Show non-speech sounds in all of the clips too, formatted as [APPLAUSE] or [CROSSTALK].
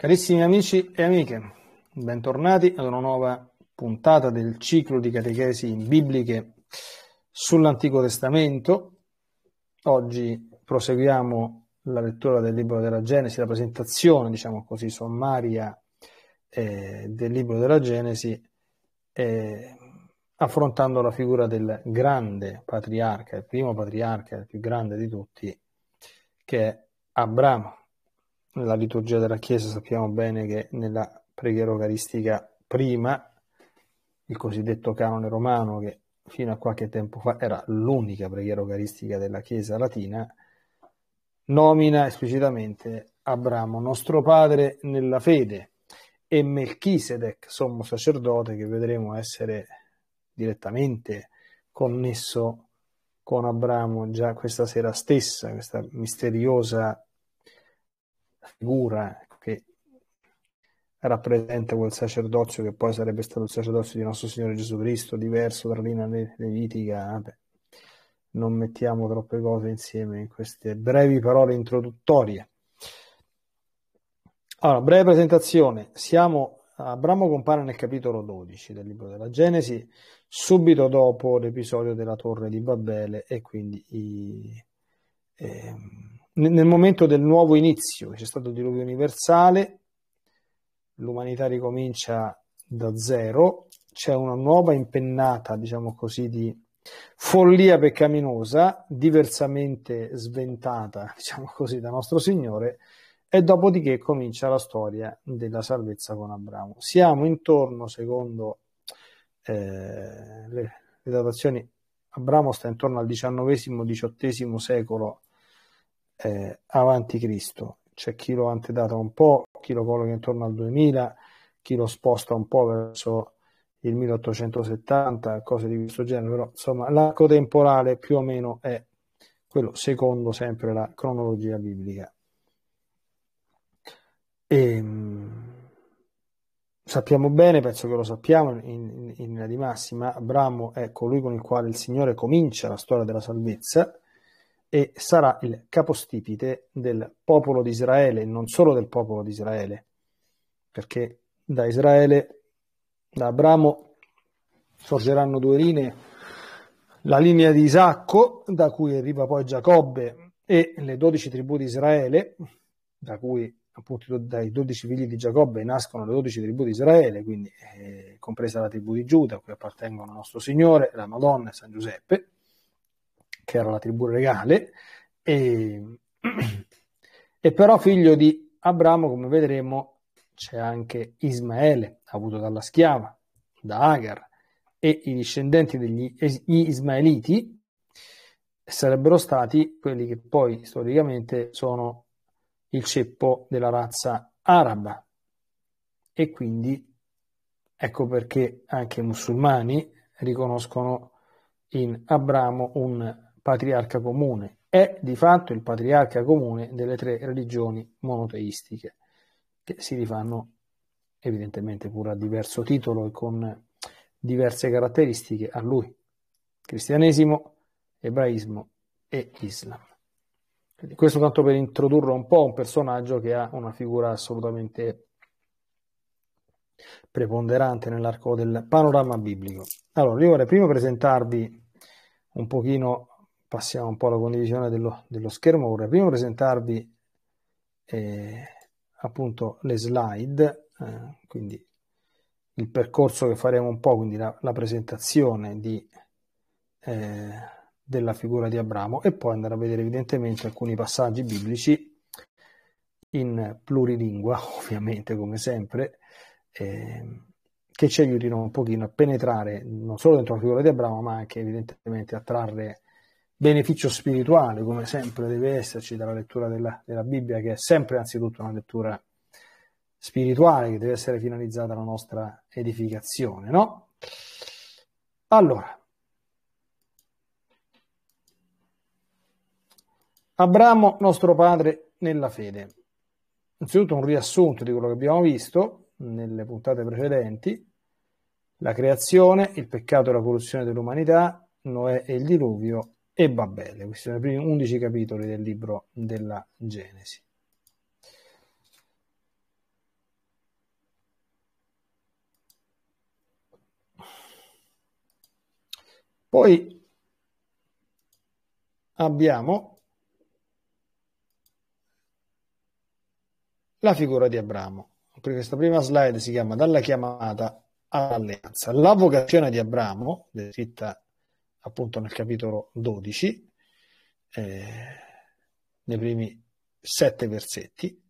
Carissimi amici e amiche, bentornati ad una nuova puntata del ciclo di catechesi bibliche sull'Antico Testamento. Oggi proseguiamo la lettura del libro della Genesi, la presentazione, diciamo così, sommaria eh, del libro della Genesi, eh, affrontando la figura del grande patriarca, il primo patriarca, il più grande di tutti, che è Abramo nella liturgia della Chiesa sappiamo bene che nella preghiera eucaristica prima, il cosiddetto canone romano, che fino a qualche tempo fa era l'unica preghiera eucaristica della Chiesa latina, nomina esplicitamente Abramo, nostro padre nella fede, e Melchisedec, sommo sacerdote, che vedremo essere direttamente connesso con Abramo già questa sera stessa, questa misteriosa figura che rappresenta quel sacerdozio che poi sarebbe stato il sacerdozio di nostro Signore Gesù Cristo, diverso dalla linea levitica. Vabbè, non mettiamo troppe cose insieme in queste brevi parole introduttorie. Allora, breve presentazione. Siamo Abramo compare nel capitolo 12 del libro della Genesi, subito dopo l'episodio della torre di Babele e quindi i, ehm, nel momento del nuovo inizio, c'è stato il diluvio universale, l'umanità ricomincia da zero, c'è una nuova impennata, diciamo così, di follia peccaminosa, diversamente sventata, [LAUGHS] diciamo così, da nostro Signore, e dopodiché comincia la storia della salvezza con Abramo. Siamo intorno, secondo eh, le, le datazioni, Abramo sta intorno al XIX-XVIII secolo eh, avanti Cristo. C'è chi lo antedata un po', chi lo colloca intorno al 2000, chi lo sposta un po' verso il 1870, cose di questo genere, però insomma l'arco temporale più o meno è quello secondo sempre la cronologia biblica. E, ehm, sappiamo bene, penso che lo sappiamo in linea di massima, Abramo è colui con il quale il Signore comincia la storia della salvezza e sarà il capostipite del popolo di Israele, non solo del popolo di Israele, perché da Israele, da Abramo, sorgeranno due linee, la linea di Isacco, da cui arriva poi Giacobbe, e le dodici tribù di Israele, da cui appunto dai dodici figli di Giacobbe nascono le dodici tribù di Israele, quindi eh, compresa la tribù di Giuda, a cui appartengono nostro Signore, la Madonna e San Giuseppe che era la tribù regale, e, e però figlio di Abramo, come vedremo, c'è anche Ismaele, avuto dalla schiava, da Agar, e i discendenti degli Ismaeliti sarebbero stati quelli che poi storicamente sono il ceppo della razza araba. E quindi ecco perché anche i musulmani riconoscono in Abramo un patriarca comune, è di fatto il patriarca comune delle tre religioni monoteistiche, che si rifanno evidentemente pur a diverso titolo e con diverse caratteristiche a lui, cristianesimo, ebraismo e islam. questo tanto per introdurre un po' un personaggio che ha una figura assolutamente preponderante nell'arco del panorama biblico. Allora, io vorrei prima presentarvi un pochino passiamo un po' alla condivisione dello, dello schermo. Vorrei prima presentarvi eh, appunto le slide, eh, quindi il percorso che faremo un po', quindi la, la presentazione di, eh, della figura di Abramo e poi andare a vedere evidentemente alcuni passaggi biblici in plurilingua, [LAUGHS] ovviamente come sempre, ehm, che ci aiutino un pochino a penetrare non solo dentro la figura di Abramo, ma anche evidentemente a trarre beneficio spirituale, come sempre deve esserci dalla lettura della, della, Bibbia, che è sempre anzitutto una lettura spirituale che deve essere finalizzata alla nostra edificazione, no? Allora, Abramo, nostro padre nella fede. Innanzitutto un riassunto di quello che abbiamo visto nelle puntate precedenti, la creazione, il peccato e la corruzione dell'umanità, Noè e il diluvio, e Babele. Questi sono i primi 11 capitoli del libro della Genesi. Poi abbiamo la figura di Abramo. Questa prima slide si chiama Dalla chiamata all'alleanza. La vocazione di Abramo, descritta appunto nel capitolo 12, eh, nei primi sette versetti,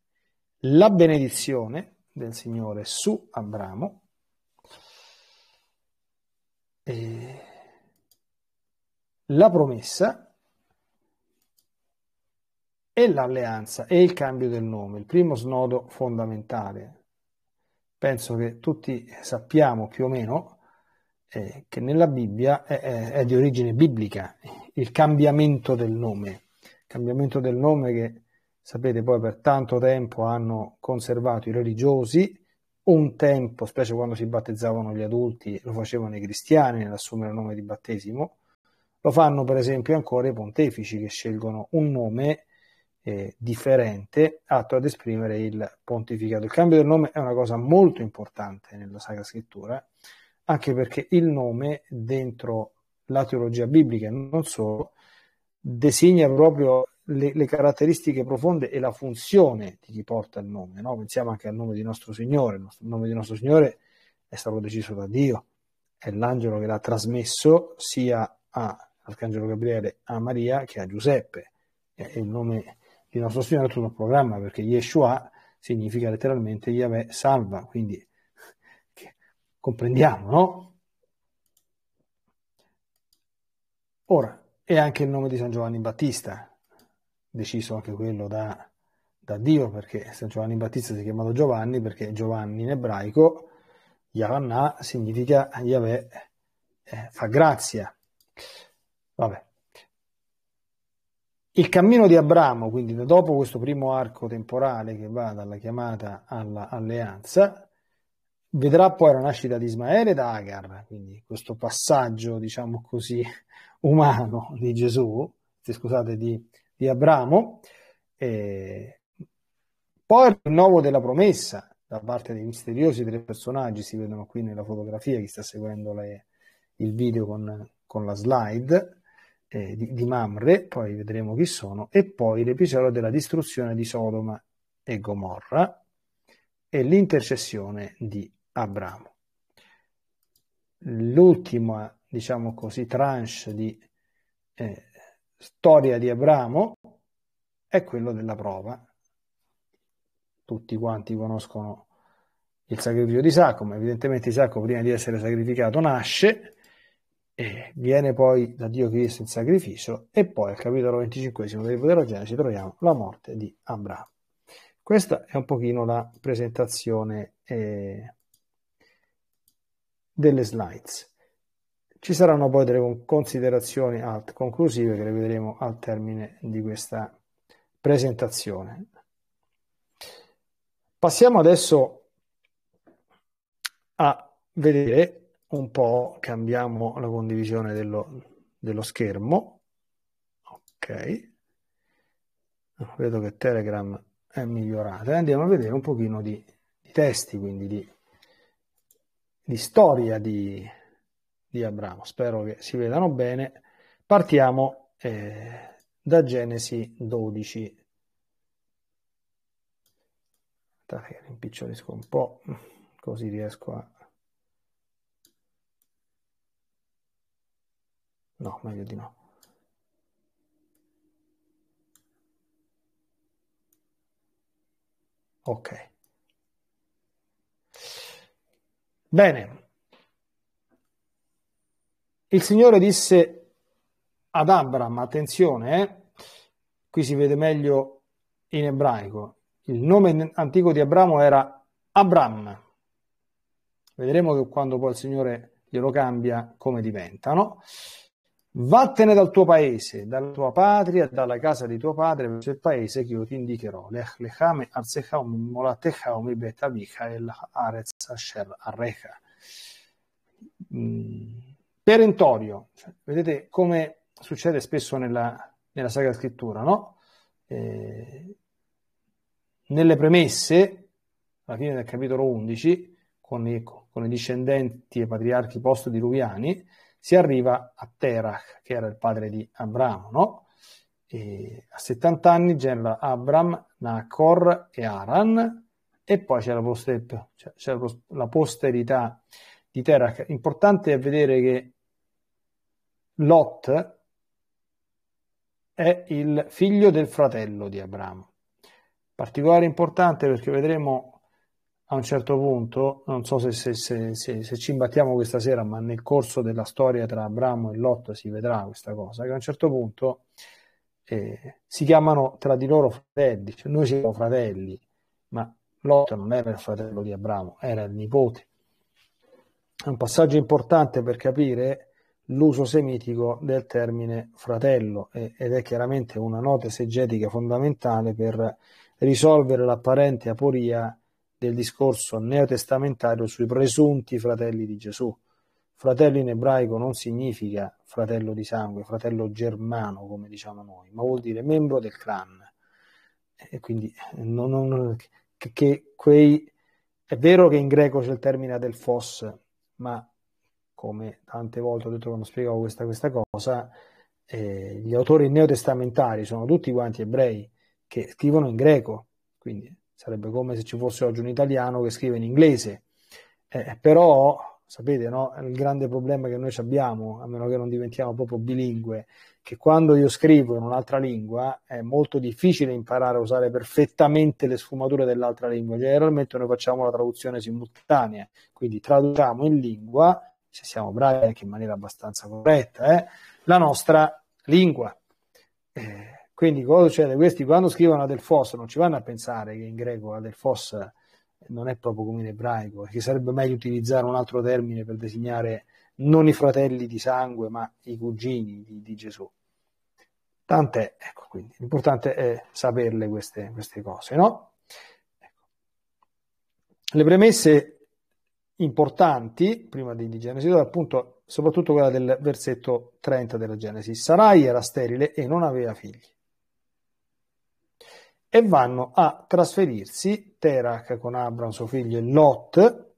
la benedizione del Signore su Abramo. Eh, la promessa e l'alleanza e il cambio del nome, il primo snodo fondamentale. Penso che tutti sappiamo più o meno eh, che nella Bibbia è, è, è, di origine biblica, il cambiamento del nome, il cambiamento del nome che sapete poi per tanto tempo hanno conservato i religiosi, un tempo, specie quando si battezzavano gli adulti, lo facevano i cristiani nell'assumere il nome di battesimo, lo fanno per esempio ancora i pontefici che scelgono un nome eh, differente atto ad esprimere il pontificato. Il cambio del nome è una cosa molto importante nella Sacra Scrittura, eh? anche perché il nome dentro la teologia biblica e non solo designa proprio le, le, caratteristiche profonde e la funzione di chi porta il nome. No? Pensiamo anche al nome di nostro Signore, il, nostro, il nome di nostro Signore è stato deciso da Dio, è l'angelo che l'ha trasmesso sia all'Arcangelo Gabriele, a Maria che a Giuseppe. E il nome di nostro Signore è tutto un programma perché Yeshua significa letteralmente Yahweh salva, quindi comprendiamo, no? Ora, è anche il nome di San Giovanni Battista, deciso anche quello da, da Dio, perché San Giovanni Battista si è chiamato Giovanni, perché Giovanni in ebraico, Yavanna, significa Yahweh eh, fa grazia. Vabbè. Il cammino di Abramo, quindi dopo questo primo arco temporale che va dalla chiamata all'alleanza, vedrà poi la nascita di Ismaele da Agar, quindi questo passaggio, diciamo così, [LAUGHS] umano di Gesù, scusate, di, di Abramo, e poi il rinnovo della promessa da parte dei misteriosi tre personaggi, si vedono qui nella fotografia, chi sta seguendo le, il video con, con la slide, eh, di, di, Mamre, poi vedremo chi sono, e poi l'episodio della distruzione di Sodoma e Gomorra e l'intercessione di Abramo. Ah, L'ultima, diciamo così, tranche di eh, storia di Abramo è quello della prova. Tutti quanti conoscono il sacrificio di Isacco, ma evidentemente Isacco prima di essere sacrificato nasce, e viene poi da Dio Cristo il sacrificio e poi al capitolo 25 del libro della Genesi troviamo la morte di Abramo. Questa è un pochino la presentazione eh, delle slides. Ci saranno poi delle considerazioni alt conclusive che le vedremo al termine di questa presentazione. Passiamo adesso a vedere un po', cambiamo la condivisione dello, dello schermo. Ok. Vedo che Telegram è migliorata. Andiamo a vedere un pochino di, di testi, quindi di di storia di, di Abramo. Spero che si vedano bene. Partiamo eh, da Genesi 12. Aspettate che rimpicciolisco un po', così riesco a... No, meglio di no. Ok. Bene. Il Signore disse ad Abram, attenzione, eh? qui si vede meglio in ebraico, il nome antico di Abramo era Abram. Vedremo che quando poi il Signore glielo cambia come diventano. Vattene dal tuo paese, dalla tua patria, dalla casa di tuo padre, verso il paese che io ti indicherò. Mm, perentorio. Cioè, vedete come succede spesso nella, nella Sacra Scrittura, no? Eh, nelle premesse, alla fine del capitolo 11, con i, con i discendenti e patriarchi post-diluviani, si arriva a Terach, che era il padre di Abramo, no? E a 70 anni genera Abram, Nacor e Aran, e poi c'è la, postep, cioè c'è la posterità di Terach. Importante è vedere che Lot è il figlio del fratello di Abramo. Particolare importante perché vedremo a un certo punto, non so se, se, se, se, ci imbattiamo questa sera, ma nel corso della storia tra Abramo e Lot si vedrà questa cosa, che a un certo punto eh, si chiamano tra di loro fratelli, cioè noi siamo fratelli, ma Lot non era il fratello di Abramo, era il nipote. È un passaggio importante per capire l'uso semitico del termine fratello ed è chiaramente una nota esegetica fondamentale per risolvere l'apparente aporia del discorso neotestamentario sui presunti fratelli di Gesù. Fratello in ebraico non significa fratello di sangue, fratello germano, come diciamo noi, ma vuol dire membro del clan. E quindi non, eh, non, che, che quei, è vero che in greco c'è il termine adelphos, ma come tante volte ho detto quando spiegavo questa, questa cosa, eh, gli autori neotestamentari sono tutti quanti ebrei che scrivono in greco, quindi Sarebbe come se ci fosse oggi un italiano che scrive in inglese. Eh, però, sapete, no? il grande problema che noi abbiamo, a meno che non diventiamo proprio bilingue, che quando io scrivo in un'altra lingua è molto difficile imparare a usare perfettamente le sfumature dell'altra lingua. Generalmente noi facciamo la traduzione simultanea, quindi traduciamo in lingua, se siamo bravi anche in maniera abbastanza corretta, eh, la nostra lingua. Eh, quindi cosa succede? Questi quando scrivono Adelfos non ci vanno a pensare che in greco Adelfos non è proprio come in ebraico, che sarebbe meglio utilizzare un altro termine per designare non i fratelli di sangue, ma i cugini di, di Gesù. Tant'è, ecco, quindi l'importante è saperle queste, queste cose, no? Ecco. Le premesse importanti, prima di, di Genesi 2, appunto, soprattutto quella del versetto 30 della Genesi. Sarai era sterile e non aveva figli e vanno a trasferirsi Terak con Abram, suo figlio, e Lot,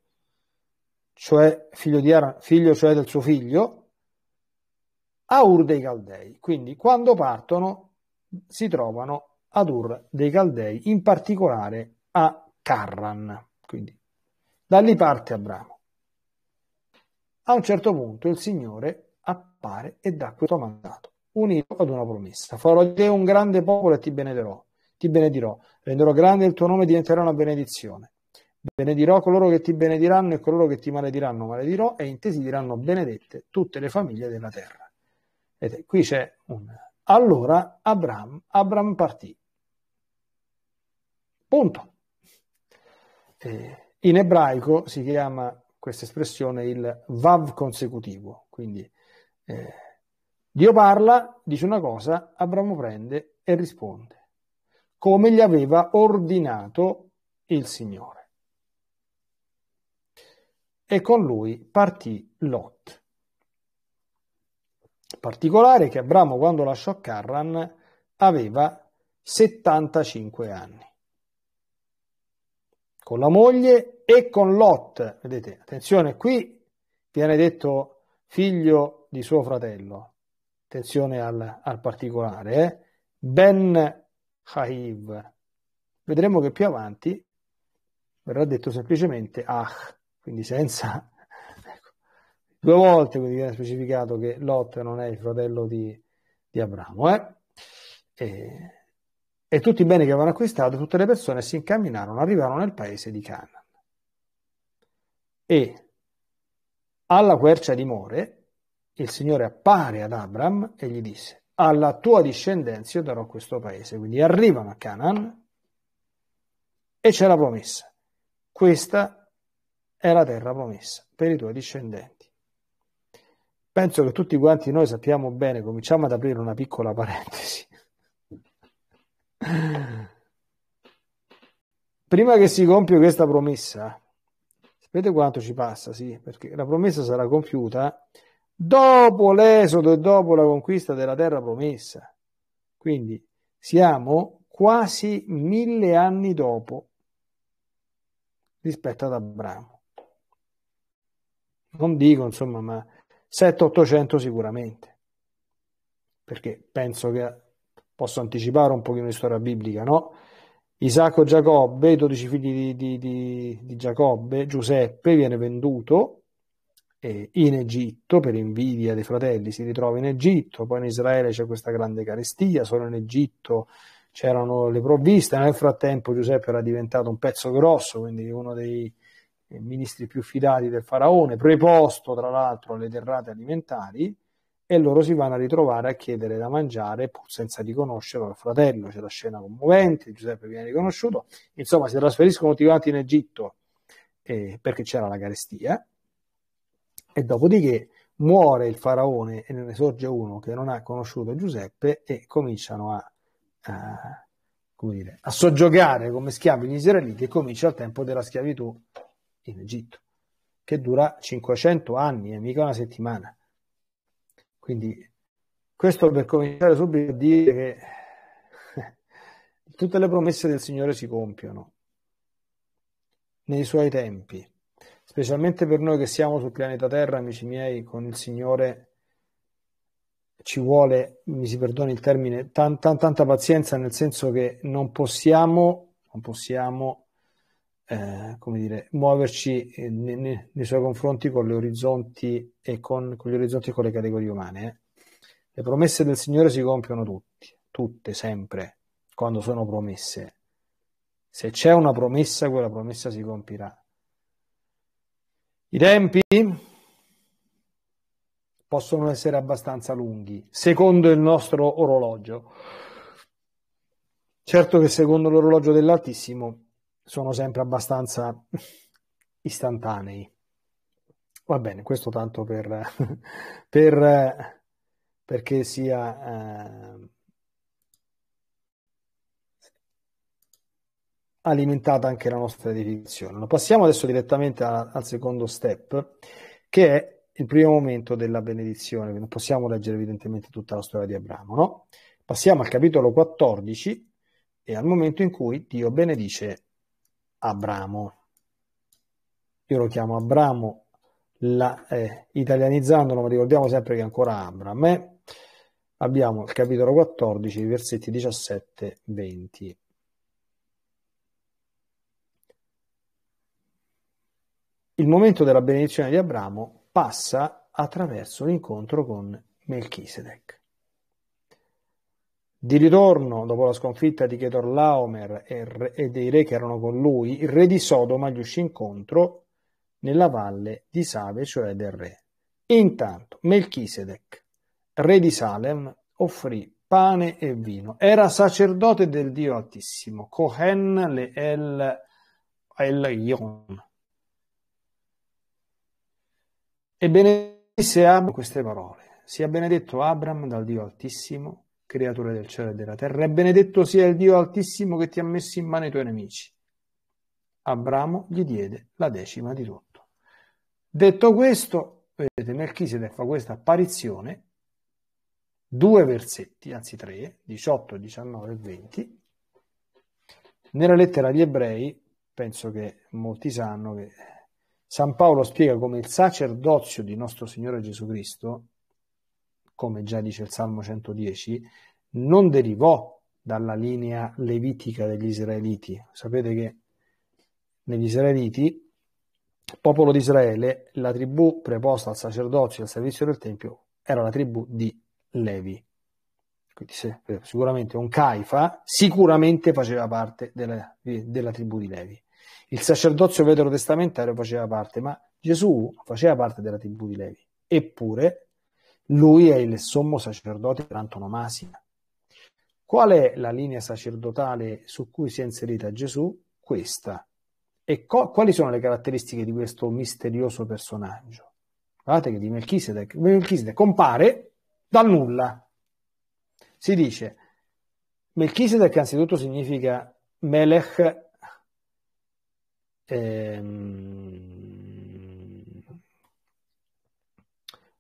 cioè figlio, di Aram, figlio cioè del suo figlio, a Ur dei Caldei. Quindi quando partono si trovano ad Ur dei Caldei, in particolare a Carran. Quindi da lì parte Abramo. A un certo punto il Signore appare e dà questo mandato, unito ad una promessa. Farò di te un grande popolo e ti benederò ti benedirò, renderò grande il tuo nome e diventerà una benedizione. Benedirò coloro che ti benediranno e coloro che ti malediranno, maledirò e in te si diranno benedette tutte le famiglie della terra. Vedete, qui c'è un... Allora Abram, Abram partì. Punto. Eh, in ebraico si chiama questa espressione il vav consecutivo, quindi eh, Dio parla, dice una cosa, Abramo prende e risponde come gli aveva ordinato il Signore. E con lui partì Lot. Particolare che Abramo quando lasciò Carran aveva 75 anni. Con la moglie e con Lot, vedete, attenzione, qui viene detto figlio di suo fratello, attenzione al, al particolare, eh? ben Haiv. Vedremo che più avanti verrà detto semplicemente Ach, quindi senza [LAUGHS] ecco, due volte quindi viene specificato che Lot non è il fratello di, di Abramo. Eh? E, e, tutti i beni che avevano acquistato, tutte le persone si incamminarono, arrivarono nel paese di Canaan. E alla quercia di More il Signore appare ad Abram e gli disse, alla tua discendenza io darò questo paese. Quindi arrivano a Canaan e c'è la promessa. Questa è la terra promessa per i tuoi discendenti. Penso che tutti quanti noi sappiamo bene, cominciamo ad aprire una piccola parentesi. Prima che si compia questa promessa, sapete quanto ci passa? Sì, perché la promessa sarà compiuta dopo l'esodo e dopo la conquista della terra promessa. Quindi siamo quasi mille anni dopo rispetto ad Abramo. Non dico, insomma, ma 7-800 sicuramente, perché penso che posso anticipare un pochino di storia biblica, no? Isacco Giacobbe, i 12 figli di, di, di, di Giacobbe, Giuseppe viene venduto eh, in Egitto per invidia dei fratelli, si ritrova in Egitto, poi in Israele c'è questa grande carestia, solo in Egitto c'erano le provviste, nel frattempo Giuseppe era diventato un pezzo grosso, quindi uno dei eh, ministri più fidati del faraone, preposto tra l'altro alle derrate alimentari, e loro si vanno a ritrovare a chiedere da mangiare pur senza riconoscerlo al fratello. C'è la scena commovente, Giuseppe viene riconosciuto, insomma si trasferiscono tutti quanti in Egitto eh, perché c'era la carestia e dopodiché muore il faraone e ne sorge uno che non ha conosciuto Giuseppe e cominciano a, a, come dire, a soggiogare come schiavi gli israeliti e comincia il tempo della schiavitù in Egitto, che dura 500 anni e eh, mica una settimana. Quindi questo per cominciare subito a dire che [LAUGHS] tutte le promesse del Signore si compiono nei suoi tempi specialmente per noi che siamo sul pianeta Terra, amici miei, con il Signore ci vuole, mi si perdoni il termine, tan, tan, tanta pazienza, nel senso che non possiamo, non possiamo eh, come dire, muoverci eh, ne, ne, nei suoi confronti con gli orizzonti e con, con, gli orizzonti e con le categorie umane. Eh. Le promesse del Signore si compiono tutti, tutte, sempre, quando sono promesse. Se c'è una promessa, quella promessa si compirà i tempi possono essere abbastanza lunghi, secondo il nostro orologio. Certo che secondo l'orologio dell'Altissimo sono sempre abbastanza istantanei. Va bene, questo tanto per, [LAUGHS] per perché sia eh, alimentata anche la nostra edificazione. Passiamo adesso direttamente a, al secondo step, che è il primo momento della benedizione, non possiamo leggere evidentemente tutta la storia di Abramo, no? Passiamo al capitolo 14 e al momento in cui Dio benedice Abramo. Io lo chiamo Abramo la, eh, italianizzandolo, ma ricordiamo sempre che è ancora Abramo. Eh? Abbiamo il capitolo 14, versetti 17-20. Il momento della benedizione di Abramo passa attraverso l'incontro con Melchisedec. Di ritorno, dopo la sconfitta di Chetor Laomer e, dei re che erano con lui, il re di Sodoma gli uscì incontro nella valle di Save, cioè del re. Intanto Melchisedec, re di Salem, offrì pane e vino. Era sacerdote del Dio Altissimo, Cohen le El, el Yon, E disse Abram queste parole, sia benedetto Abram dal Dio Altissimo, creatore del cielo e della terra, e benedetto sia il Dio Altissimo che ti ha messo in mano i tuoi nemici. Abramo gli diede la decima di tutto. Detto questo, vedete, Melchisedec fa questa apparizione, due versetti, anzi tre, 18, 19 e 20. Nella lettera agli ebrei, penso che molti sanno che San Paolo spiega come il sacerdozio di nostro Signore Gesù Cristo, come già dice il Salmo 110, non derivò dalla linea levitica degli israeliti. Sapete che negli israeliti, il popolo di Israele, la tribù preposta al sacerdozio e al servizio del Tempio era la tribù di Levi. Quindi se, eh, sicuramente un caifa sicuramente faceva parte della, della tribù di Levi. Il sacerdozio vetero-testamentario faceva parte, ma Gesù faceva parte della tribù di Levi. Eppure lui è il sommo sacerdote per antonomasia. Qual è la linea sacerdotale su cui si è inserita Gesù? Questa. E co- quali sono le caratteristiche di questo misterioso personaggio? Guardate che di Melchisedec, Melchisedec compare dal nulla. Si dice, Melchisedec anzitutto significa Melech ehm,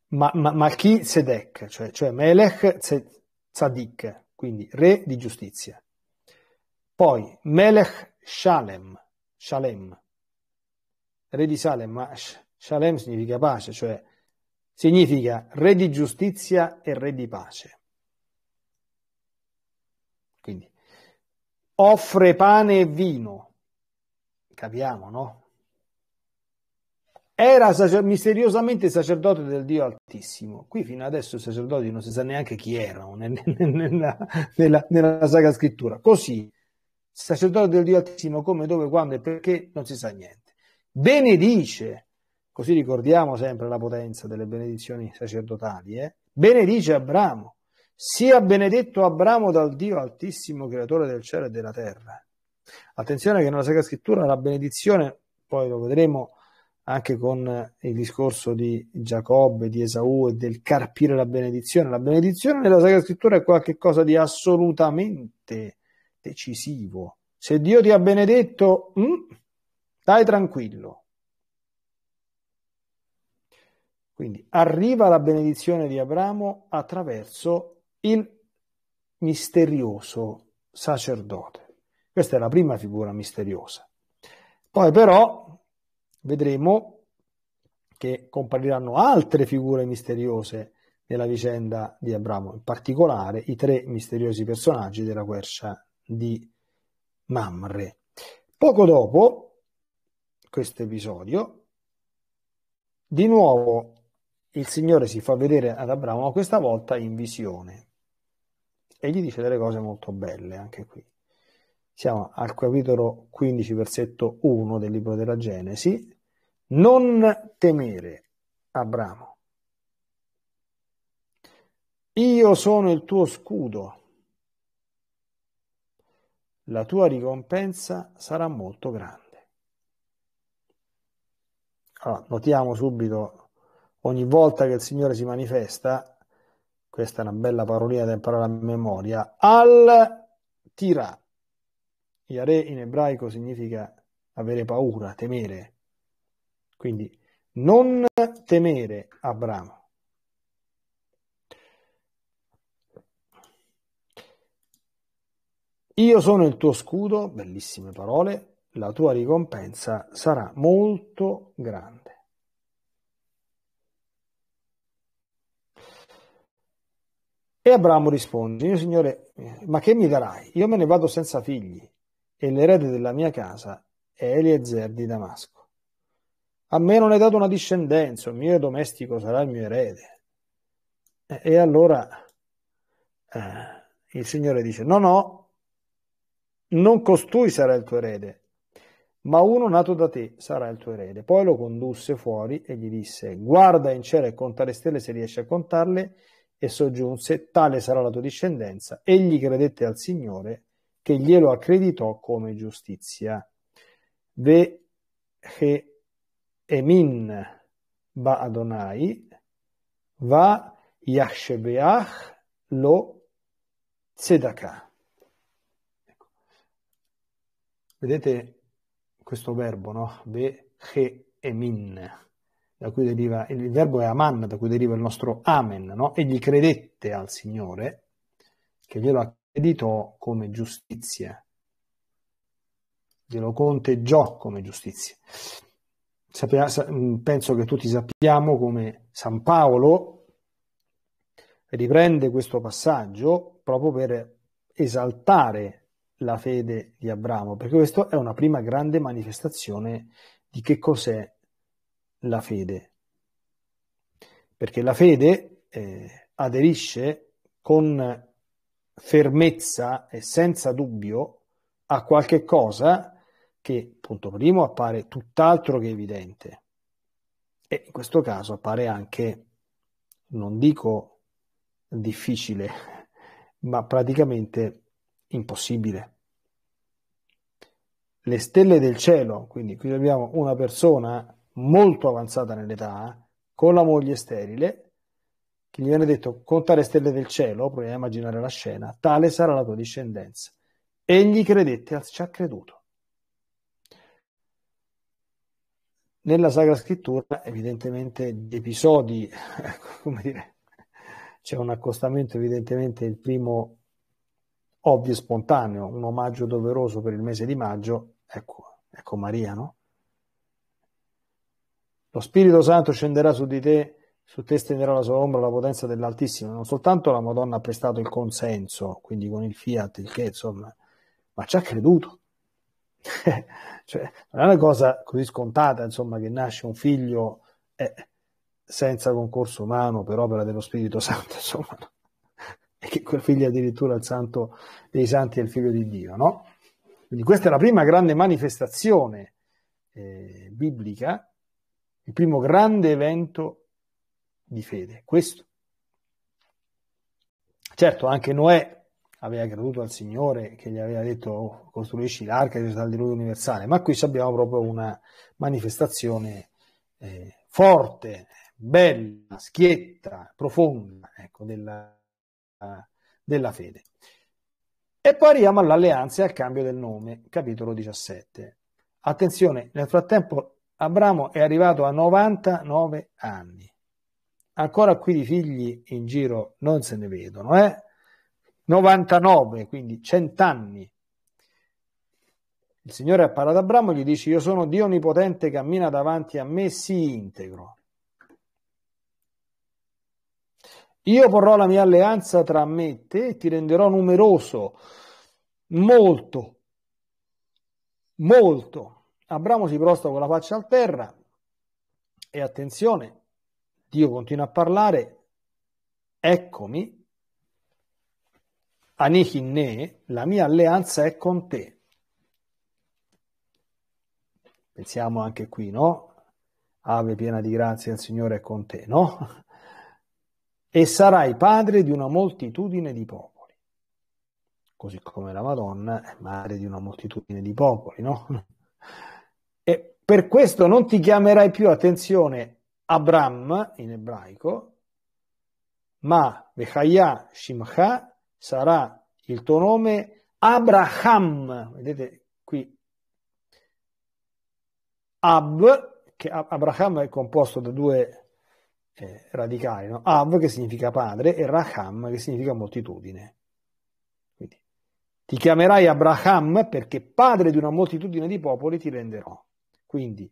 ma, ma, Malchi Sedek, cioè, cioè Melech Tzadik, quindi re di giustizia. Poi Melech Shalem, Shalem, re di Salem, ma Shalem significa pace, cioè significa re di giustizia e re di pace. Quindi offre pane e vino capiamo, no? Era sacer- misteriosamente sacerdote del Dio Altissimo. Qui fino adesso i sacerdoti non si sa neanche chi erano nella, nella, nella Sacra Scrittura. Così, sacerdote del Dio Altissimo, come, dove, quando e perché, non si sa niente. Benedice, così ricordiamo sempre la potenza delle benedizioni sacerdotali, eh? benedice Abramo, sia benedetto Abramo dal Dio Altissimo, creatore del cielo e della terra. Attenzione che nella Sacra Scrittura la benedizione, poi lo vedremo anche con il discorso di Giacobbe, di Esaù e del carpire la benedizione. La benedizione nella Sacra Scrittura è qualcosa di assolutamente decisivo. Se Dio ti ha benedetto, mm, stai tranquillo. Quindi arriva la benedizione di Abramo attraverso il misterioso sacerdote. Questa è la prima figura misteriosa. Poi però vedremo che compariranno altre figure misteriose nella vicenda di Abramo, in particolare i tre misteriosi personaggi della quercia di Mamre. Poco dopo questo episodio, di nuovo il Signore si fa vedere ad Abramo, questa volta in visione, e gli dice delle cose molto belle anche qui siamo al capitolo 15, versetto 1 del libro della Genesi, non temere, Abramo. Io sono il tuo scudo. La tua ricompensa sarà molto grande. Allora, notiamo subito, ogni volta che il Signore si manifesta, questa è una bella parolina da imparare a memoria, al tirà Yare in ebraico significa avere paura, temere. Quindi non temere Abramo. Io sono il tuo scudo, bellissime parole, la tua ricompensa sarà molto grande. E Abramo risponde, mio signore, ma che mi darai? Io me ne vado senza figli e l'erede della mia casa è Eliezer di Damasco. A me non è dato una discendenza, il mio domestico sarà il mio erede. E allora eh, il Signore dice, no, no, non costui sarà il tuo erede, ma uno nato da te sarà il tuo erede. Poi lo condusse fuori e gli disse, guarda in cielo e conta le stelle se riesci a contarle, e soggiunse, tale sarà la tua discendenza. Egli credette al Signore che glielo accreditò come giustizia. Ve che emin ba Adonai va yachshebeach lo tzedakah. Ecco. Vedete questo verbo, no? Ve che emin da cui deriva, il verbo è aman, da cui deriva il nostro amen, no? Egli credette al Signore, che glielo accreditò editò come Giustizia. Glielo conteggiò come Giustizia. Sapea, sa, mm, penso che tutti sappiamo come San Paolo riprende questo passaggio proprio per esaltare la fede di Abramo, perché questa è una prima grande manifestazione di che cos'è la fede. Perché la fede eh, aderisce con fermezza e senza dubbio a qualche cosa che, punto primo, appare tutt'altro che evidente. E in questo caso appare anche, non dico difficile, [LAUGHS] ma praticamente impossibile. Le stelle del cielo, quindi qui abbiamo una persona molto avanzata nell'età, con la moglie sterile, che gli viene detto conta le stelle del cielo, proviamo a immaginare la scena, tale sarà la tua discendenza. Egli credette, ci ha creduto. Nella Sacra Scrittura, evidentemente, gli episodi, [LAUGHS] ecco, come dire, c'è un accostamento, evidentemente il primo ovvio e spontaneo, un omaggio doveroso per il mese di maggio, ecco, ecco Maria, no? Lo Spirito Santo scenderà su di te su te stenderà la sua ombra la potenza dell'Altissimo. Non soltanto la Madonna ha prestato il consenso, quindi con il fiat, il che, insomma, ma ci ha creduto. [LAUGHS] cioè, non è una cosa così scontata, insomma, che nasce un figlio eh, senza concorso umano per opera dello Spirito Santo, [LAUGHS] insomma, e che quel figlio è addirittura il santo dei santi è il figlio di Dio, no? Quindi questa è la prima grande manifestazione eh, biblica, il primo grande evento di fede. Questo. Certo, anche Noè aveva creduto al Signore che gli aveva detto oh, costruisci l'arca e sarà il diluvio universale, ma qui abbiamo proprio una manifestazione eh, forte, bella, schietta, profonda ecco, della, della fede. E poi arriviamo all'alleanza e al cambio del nome, capitolo 17. Attenzione, nel frattempo Abramo è arrivato a 99 anni ancora qui di figli in giro non se ne vedono, eh? 99, quindi 100 anni. Il Signore appare ad Abramo e gli dice, io sono Dio Onnipotente, cammina davanti a me, si integro. Io porrò la mia alleanza tra me e te e ti renderò numeroso, molto, molto. Abramo si prostra con la faccia a terra e attenzione, Dio continua a parlare, eccomi, anichinne, la mia alleanza è con te. Pensiamo anche qui, no? Ave piena di grazia, il Signore è con te, no? E sarai padre di una moltitudine di popoli. Così come la Madonna è madre di una moltitudine di popoli, no? E per questo non ti chiamerai più, attenzione, Abram in ebraico, ma Bechaya Shimcha sarà il tuo nome Abraham. Vedete qui Ab, che Abraham è composto da due eh, radicali, no? Av che significa padre e Raham che significa moltitudine. Quindi, ti chiamerai Abraham perché padre di una moltitudine di popoli ti renderò. Quindi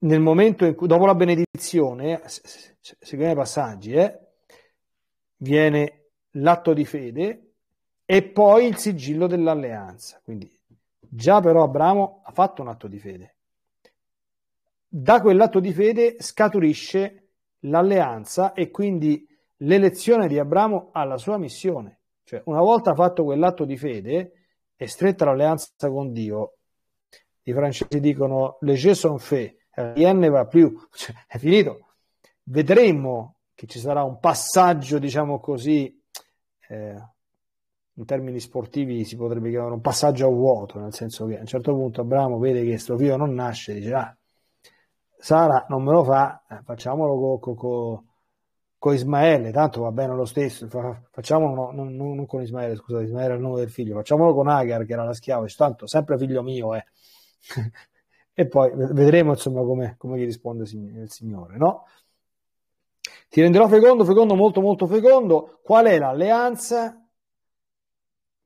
nel momento in cui, dopo la benedizione, seguiamo i passaggi, eh, viene l'atto di fede e poi il sigillo dell'alleanza. Quindi già però Abramo ha fatto un atto di fede. Da quell'atto di fede scaturisce l'alleanza e quindi l'elezione di Abramo alla sua missione. Cioè, una volta fatto quell'atto di fede e stretta l'alleanza con Dio, i francesi dicono le sont faits, RDN eh, va più, [LAUGHS] cioè, è finito. Vedremo che ci sarà un passaggio, diciamo così, eh, in termini sportivi si potrebbe chiamare un passaggio a vuoto, nel senso che a un certo punto Abramo vede che sto figlio non nasce, dice ah, Sara non me lo fa, eh, facciamolo con co, co Ismaele, tanto va bene lo stesso, facciamolo no, no, non con Ismaele, scusate, Ismaele è il nome del figlio, facciamolo con Agar che era la schiava, dice, tanto sempre figlio mio, eh. [LAUGHS] e poi vedremo insomma come, come gli risponde il Signore, no? Ti renderò fecondo, fecondo, molto molto fecondo. Qual è l'alleanza?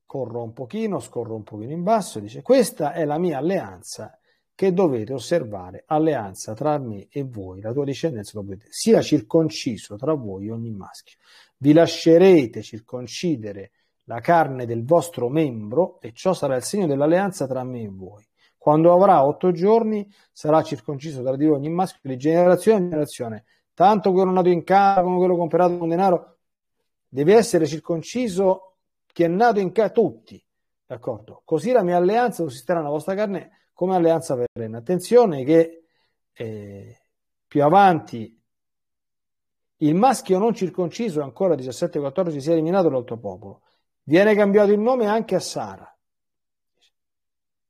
Corro un pochino, scorro un pochino in basso, dice questa è la mia alleanza che dovete osservare, alleanza tra me e voi, la tua discendenza dovete, sia circonciso tra voi ogni maschio. Vi lascerete circoncidere la carne del vostro membro e ciò sarà il segno dell'alleanza tra me e voi quando avrà otto giorni sarà circonciso tra di ogni maschio di generazione in generazione. Tanto quello nato in casa come quello comprato con denaro deve essere circonciso chi è nato in casa, tutti. D'accordo? Così la mia alleanza consisterà nella vostra carne come alleanza perenne. Attenzione che eh, più avanti il maschio non circonciso ancora 17-14 si è eliminato l'altro popolo. Viene cambiato il nome anche a Sara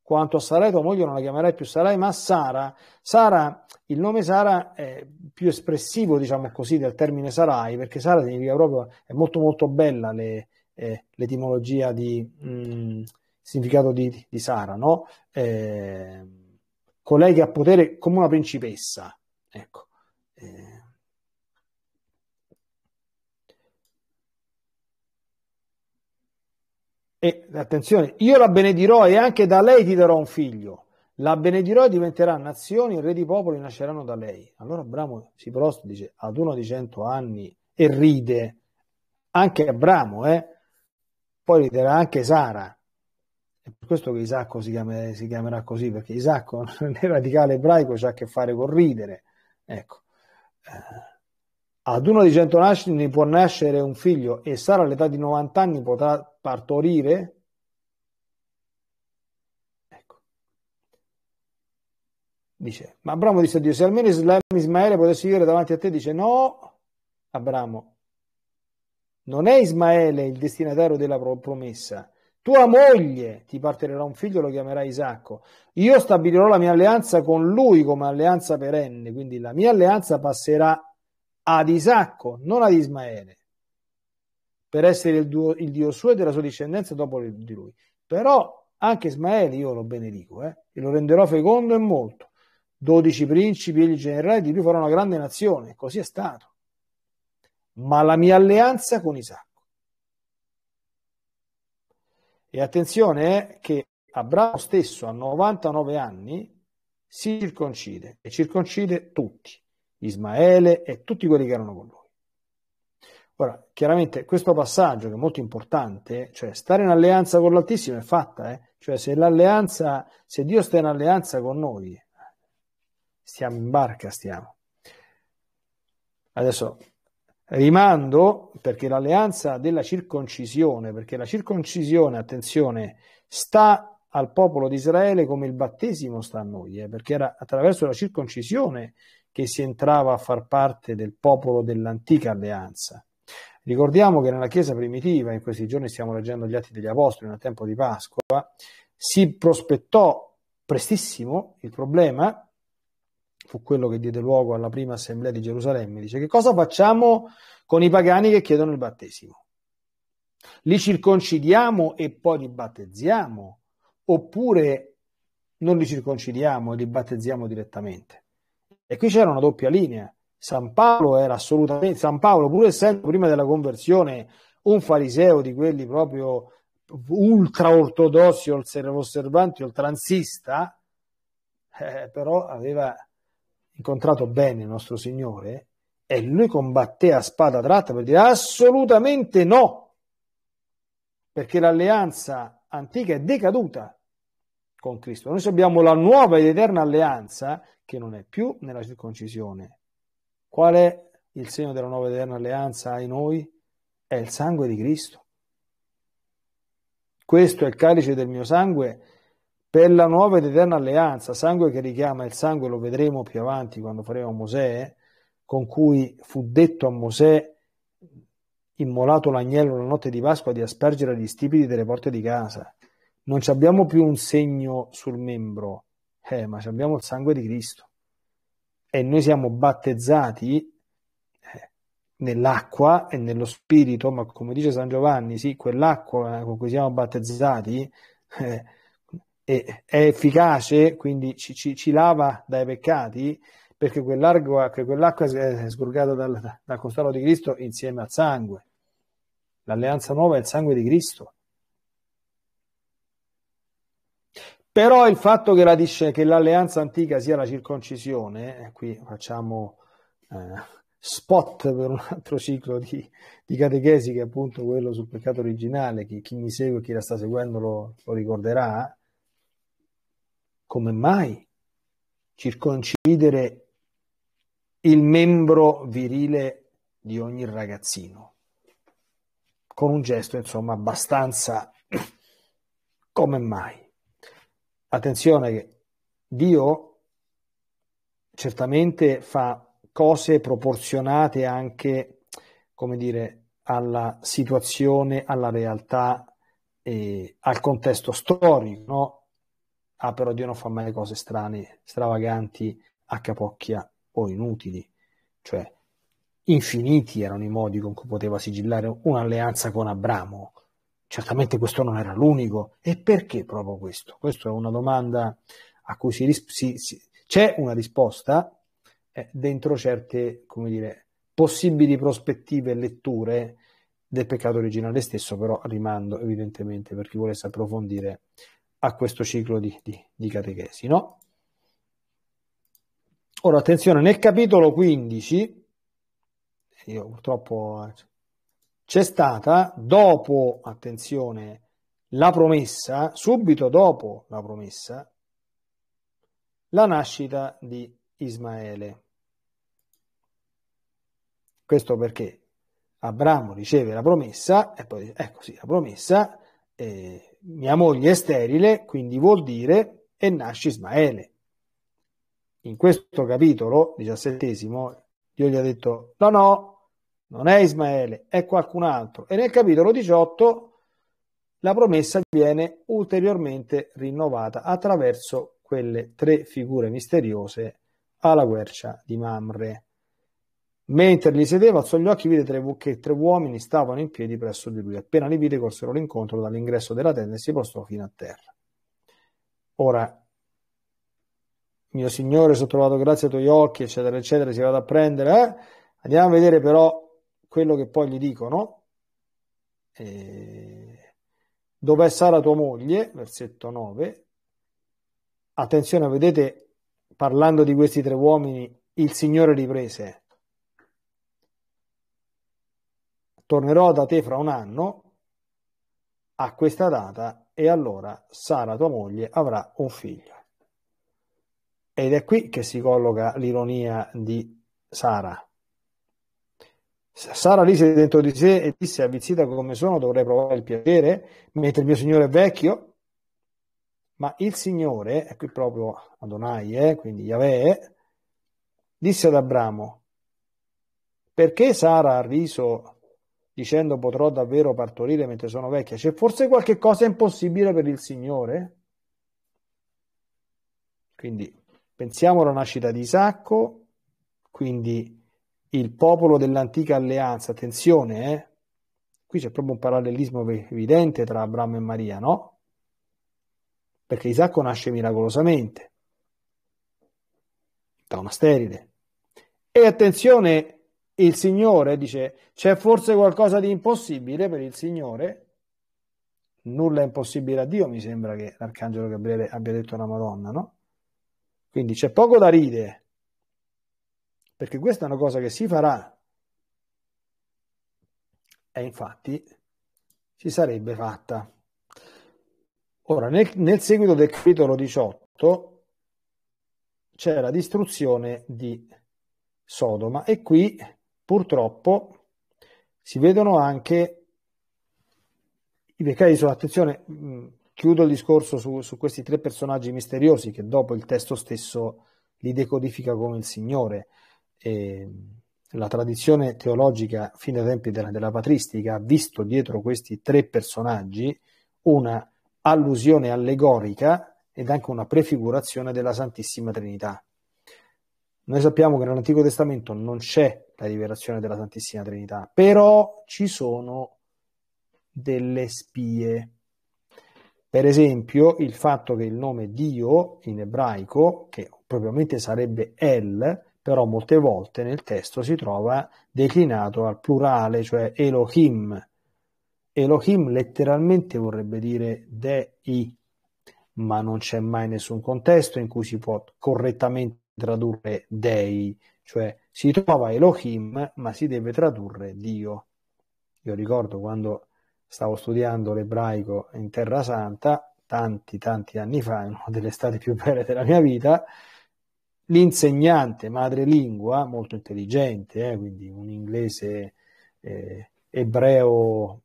quanto a Sarai, tua moglie non la chiamerai più Sarai, ma Sara. Sara, il nome Sara è più espressivo, diciamo così, del termine Sarai, perché Sara significa proprio, è molto molto bella le, eh, l'etimologia di, mh, mm, significato di, di, Sara, no? Eh, colei che ha potere come una principessa, ecco. Eh, E attenzione, io la benedirò e anche da lei ti darò un figlio. La benedirò e diventerà nazioni e re di popoli nasceranno da lei. Allora Abramo si prosta dice ad uno di cento anni e ride. Anche Abramo, eh? Poi riderà anche Sara. È per questo che Isacco si, chiama, si chiamerà così, perché Isacco [LAUGHS] nel radicale ebraico c'ha a che fare con ridere. Ecco. Eh, ad uno di cento anni può nascere un figlio e Sara all'età di 90 anni potrà partorire, ecco. dice, ma Abramo disse a Dio, se almeno Ismaele potesse vivere davanti a te, dice, no, Abramo, non è Ismaele il destinatario della promessa, tua moglie ti partirà un figlio, lo chiamerà Isacco. Io stabilirò la mia alleanza con lui come alleanza perenne, quindi la mia alleanza passerà ad Isacco, non ad Ismaele per essere il, duo, il Dio suo e della sua discendenza dopo di lui. Però anche Ismaele io lo benedico eh, e lo renderò fecondo e molto. Dodici principi e gli generali di lui farò una grande nazione, così è stato. Ma la mia alleanza con Isacco. E attenzione eh, che Abramo stesso a 99 anni si circoncide e circoncide tutti, Ismaele e tutti quelli che erano con lui. Ora, chiaramente questo passaggio che è molto importante, cioè stare in alleanza con l'Altissimo è fatta, eh? cioè se l'alleanza, se Dio sta in alleanza con noi, stiamo in barca, stiamo. Adesso rimando perché l'alleanza della circoncisione, perché la circoncisione, attenzione, sta al popolo di Israele come il battesimo sta a noi, eh? perché era attraverso la circoncisione che si entrava a far parte del popolo dell'antica alleanza. Ricordiamo che nella Chiesa primitiva, in questi giorni stiamo leggendo gli Atti degli Apostoli nel tempo di Pasqua, si prospettò prestissimo il problema, fu quello che diede luogo alla prima assemblea di Gerusalemme, dice che cosa facciamo con i pagani che chiedono il battesimo? Li circoncidiamo e poi li battezziamo? Oppure non li circoncidiamo e li battezziamo direttamente? E qui c'era una doppia linea, San Paolo era assolutamente San Paolo, pur essendo prima della conversione un fariseo di quelli proprio ultra ortodossi, osservanti, oltranzista, eh, però aveva incontrato bene il nostro Signore e lui combatté a spada tratta per dire assolutamente no, perché l'alleanza antica è decaduta con Cristo. Noi abbiamo la nuova ed eterna alleanza che non è più nella circoncisione, Qual è il segno della nuova eterna alleanza in noi? È il sangue di Cristo. Questo è il calice del mio sangue per la nuova ed eterna alleanza, sangue che richiama il sangue, lo vedremo più avanti quando faremo Mosè, con cui fu detto a Mosè, immolato l'agnello la notte di Pasqua, di aspergere gli stipiti delle porte di casa. Non abbiamo più un segno sul membro, eh, ma abbiamo il sangue di Cristo e noi siamo battezzati eh, nell'acqua e nello spirito, ma come dice San Giovanni, sì, quell'acqua eh, con cui siamo battezzati eh, è, è, efficace, quindi ci, ci, ci, lava dai peccati, perché quell'acqua, quell'acqua è sgorgata dal, dal costalo di Cristo insieme al sangue. L'alleanza nuova è il sangue di Cristo. Però il fatto che, la, che l'alleanza antica sia la circoncisione, eh, qui facciamo eh, spot per un altro ciclo di, di, catechesi che è appunto quello sul peccato originale, che chi mi segue e chi la sta seguendo lo, lo ricorderà, come mai circoncidere il membro virile di ogni ragazzino? Con un gesto, insomma, abbastanza [CLEARS THROAT] come mai? attenzione Dio certamente fa cose proporzionate anche, come dire, alla situazione, alla realtà, eh, al contesto storico, no? Ah, però Dio non fa mai cose strane, stravaganti, a capocchia o inutili. Cioè, infiniti erano i modi con cui poteva sigillare un'alleanza con Abramo. Certamente questo non era l'unico. E perché proprio questo? Questa è una domanda a cui si, si, si c'è una risposta eh, dentro certe, come dire, possibili prospettive e letture del peccato originale stesso, però rimando evidentemente per chi volesse approfondire a questo ciclo di, di, di catechesi. No? Ora attenzione, nel capitolo 15, io purtroppo eh, c'è stata dopo, attenzione, la promessa, subito dopo la promessa, la nascita di Ismaele. Questo perché Abramo riceve la promessa, e poi ecco sì, la promessa, eh, mia moglie è sterile, quindi vuol dire e nasce Ismaele. In questo capitolo diciassettesimo, Dio gli ha detto no, no, non è Ismaele, è qualcun altro. E nel capitolo 18 la promessa viene ulteriormente rinnovata attraverso quelle tre figure misteriose alla quercia di Mamre. Mentre li sedeva, alzò gli occhi vide tre, che tre uomini stavano in piedi presso di lui. Appena li vide, corsero l'incontro dall'ingresso della tenda e si postò fino a terra. Ora, mio Signore, sono trovato grazie ai tuoi occhi, eccetera, eccetera, si vado a prendere. Eh? Andiamo a vedere però quello che poi gli dicono, eh, dove sarà tua moglie, versetto 9, attenzione, vedete, parlando di questi tre uomini, il Signore riprese, tornerò da te fra un anno, a questa data, e allora Sara, tua moglie, avrà un figlio. Ed è qui che si colloca l'ironia di Sara, Sara rise dentro di sé e disse avvizzita come sono dovrei provare il piacere mentre il mio signore è vecchio ma il signore è qui proprio Adonai eh, quindi Yahweh disse ad Abramo perché Sara ha riso dicendo potrò davvero partorire mentre sono vecchia c'è forse qualche cosa impossibile per il signore quindi pensiamo alla nascita di Isacco quindi il popolo dell'antica alleanza, attenzione, eh? qui c'è proprio un parallelismo evidente tra Abramo e Maria, no? Perché Isacco nasce miracolosamente da una sterile. E attenzione, il Signore dice, c'è forse qualcosa di impossibile per il Signore? Nulla è impossibile a Dio, mi sembra che l'Arcangelo Gabriele abbia detto alla Madonna, no? Quindi c'è poco da ridere perché questa è una cosa che si farà e infatti si sarebbe fatta. Ora, nel, nel seguito del capitolo 18 c'è la distruzione di Sodoma e qui purtroppo si vedono anche i peccati di Attenzione, mm, chiudo il discorso su, su, questi tre personaggi misteriosi che dopo il testo stesso li decodifica come il Signore eh, la tradizione teologica fin dai tempi della, della patristica ha visto dietro questi tre personaggi una allusione allegorica ed anche una prefigurazione della Santissima Trinità. Noi sappiamo che nell'Antico Testamento non c'è la rivelazione della Santissima Trinità, però ci sono delle spie. Per esempio, il fatto che il nome Dio in ebraico, che propriamente sarebbe El, però molte volte nel testo si trova declinato al plurale, cioè Elohim. Elohim letteralmente vorrebbe dire dei, ma non c'è mai nessun contesto in cui si può correttamente tradurre dei, cioè si trova Elohim, ma si deve tradurre Dio. Io ricordo quando stavo studiando l'ebraico in Terra Santa, tanti tanti anni fa, in una delle estate [LAUGHS] più belle della mia vita, l'insegnante madrelingua, molto intelligente, eh, quindi un inglese eh, ebreo